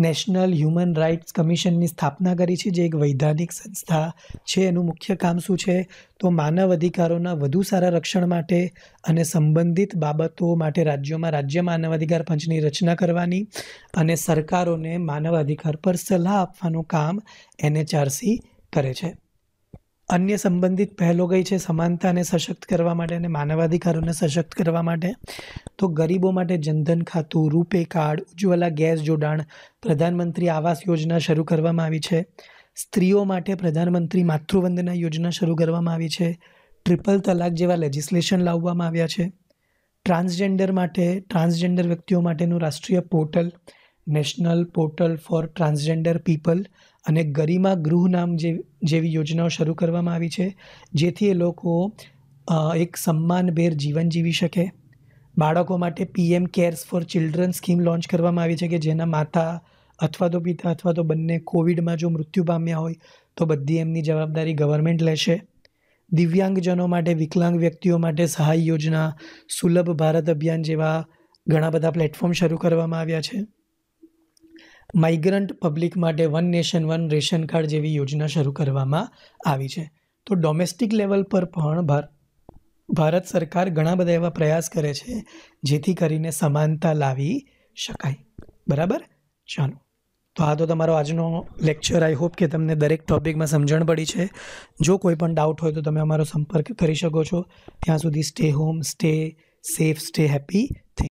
નેશનલ હ્યુમન રાઇટ્સ કમિશનની સ્થાપના કરી છે જે એક વૈધાનિક સંસ્થા છે એનું મુખ્ય કામ શું છે તો માનવ અધિકારોના વધુ સારા રક્ષણ માટે અને સંબંધિત બાબતો માટે રાજ્યોમાં રાજ્ય માનવ અધિકાર પંચની રચના કરવાની અને સરકારોને માનવ અધિકાર પર સલાહ આપવાનું કામ એને ચારસી કરે છે અન્ય સંબંધિત પહેલો ગઈ છે સમાનતાને સશક્ત કરવા માટે અને માનવાધિકારોને સશક્ત કરવા માટે તો ગરીબો માટે જનધન ખાતું રૂપે કાર્ડ ઉજ્જવલા ગેસ જોડાણ પ્રધાનમંત્રી આવાસ યોજના શરૂ કરવામાં આવી છે સ્ત્રીઓ માટે પ્રધાનમંત્રી માતૃવંદના યોજના શરૂ કરવામાં આવી છે ટ્રિપલ તલાક જેવા લેજિસ્લેશન લાવવામાં આવ્યા છે ટ્રાન્સજેન્ડર માટે ટ્રાન્સજેન્ડર વ્યક્તિઓ માટેનું રાષ્ટ્રીય portal national portal for transgender people અને ગરિમા ગૃહ નામ જે જેવી યોજનાઓ શરૂ કરવામાં આવી છે જેથી એ લોકો એક સન્માનભેર જીવન જીવી શકે બાળકો માટે PM CARES for children scheme launch કરવામાં આવી છે કે જેના માતા અથવા તો પિતા અથવા તો બંને કોવિડમાં જો મૃત્યુ પામ્યા હોય તો બધી એમની જવાબદારી ગવર્મેન્ટ લેશે દિવ્યાંગજનો માટે વિકલાંગ વ્યક્તિઓ માટે સહાય યોજના સુલભ ભારત અભિયાન જેવા ઘણા બધા પ્લેટફોર્મ શરૂ કરવામાં આવ્યા છે માઇગ્રન્ટ પબ્લિક માટે one nation one ration card જેવી યોજના શરૂ કરવામાં આવી છે તો ડોમેસ્ટિક લેવલ પર પણ ભારત સરકાર ઘણા બધા એવા પ્રયાસ કરે છે જેથી કરીને સમાનતા લાવી શકાય બરાબર ચાલો તો આ તો તમારો આજનો લેક્ચર આઈ હોપ કે તમને દરેક ટોપિકમાં સમજણ પડી છે જો કોઈ પણ ડાઉટ હોય તો તમે અમારો સંપર્ક કરી શકો છો ત્યાં સુધી stay home stay safe stay happy thank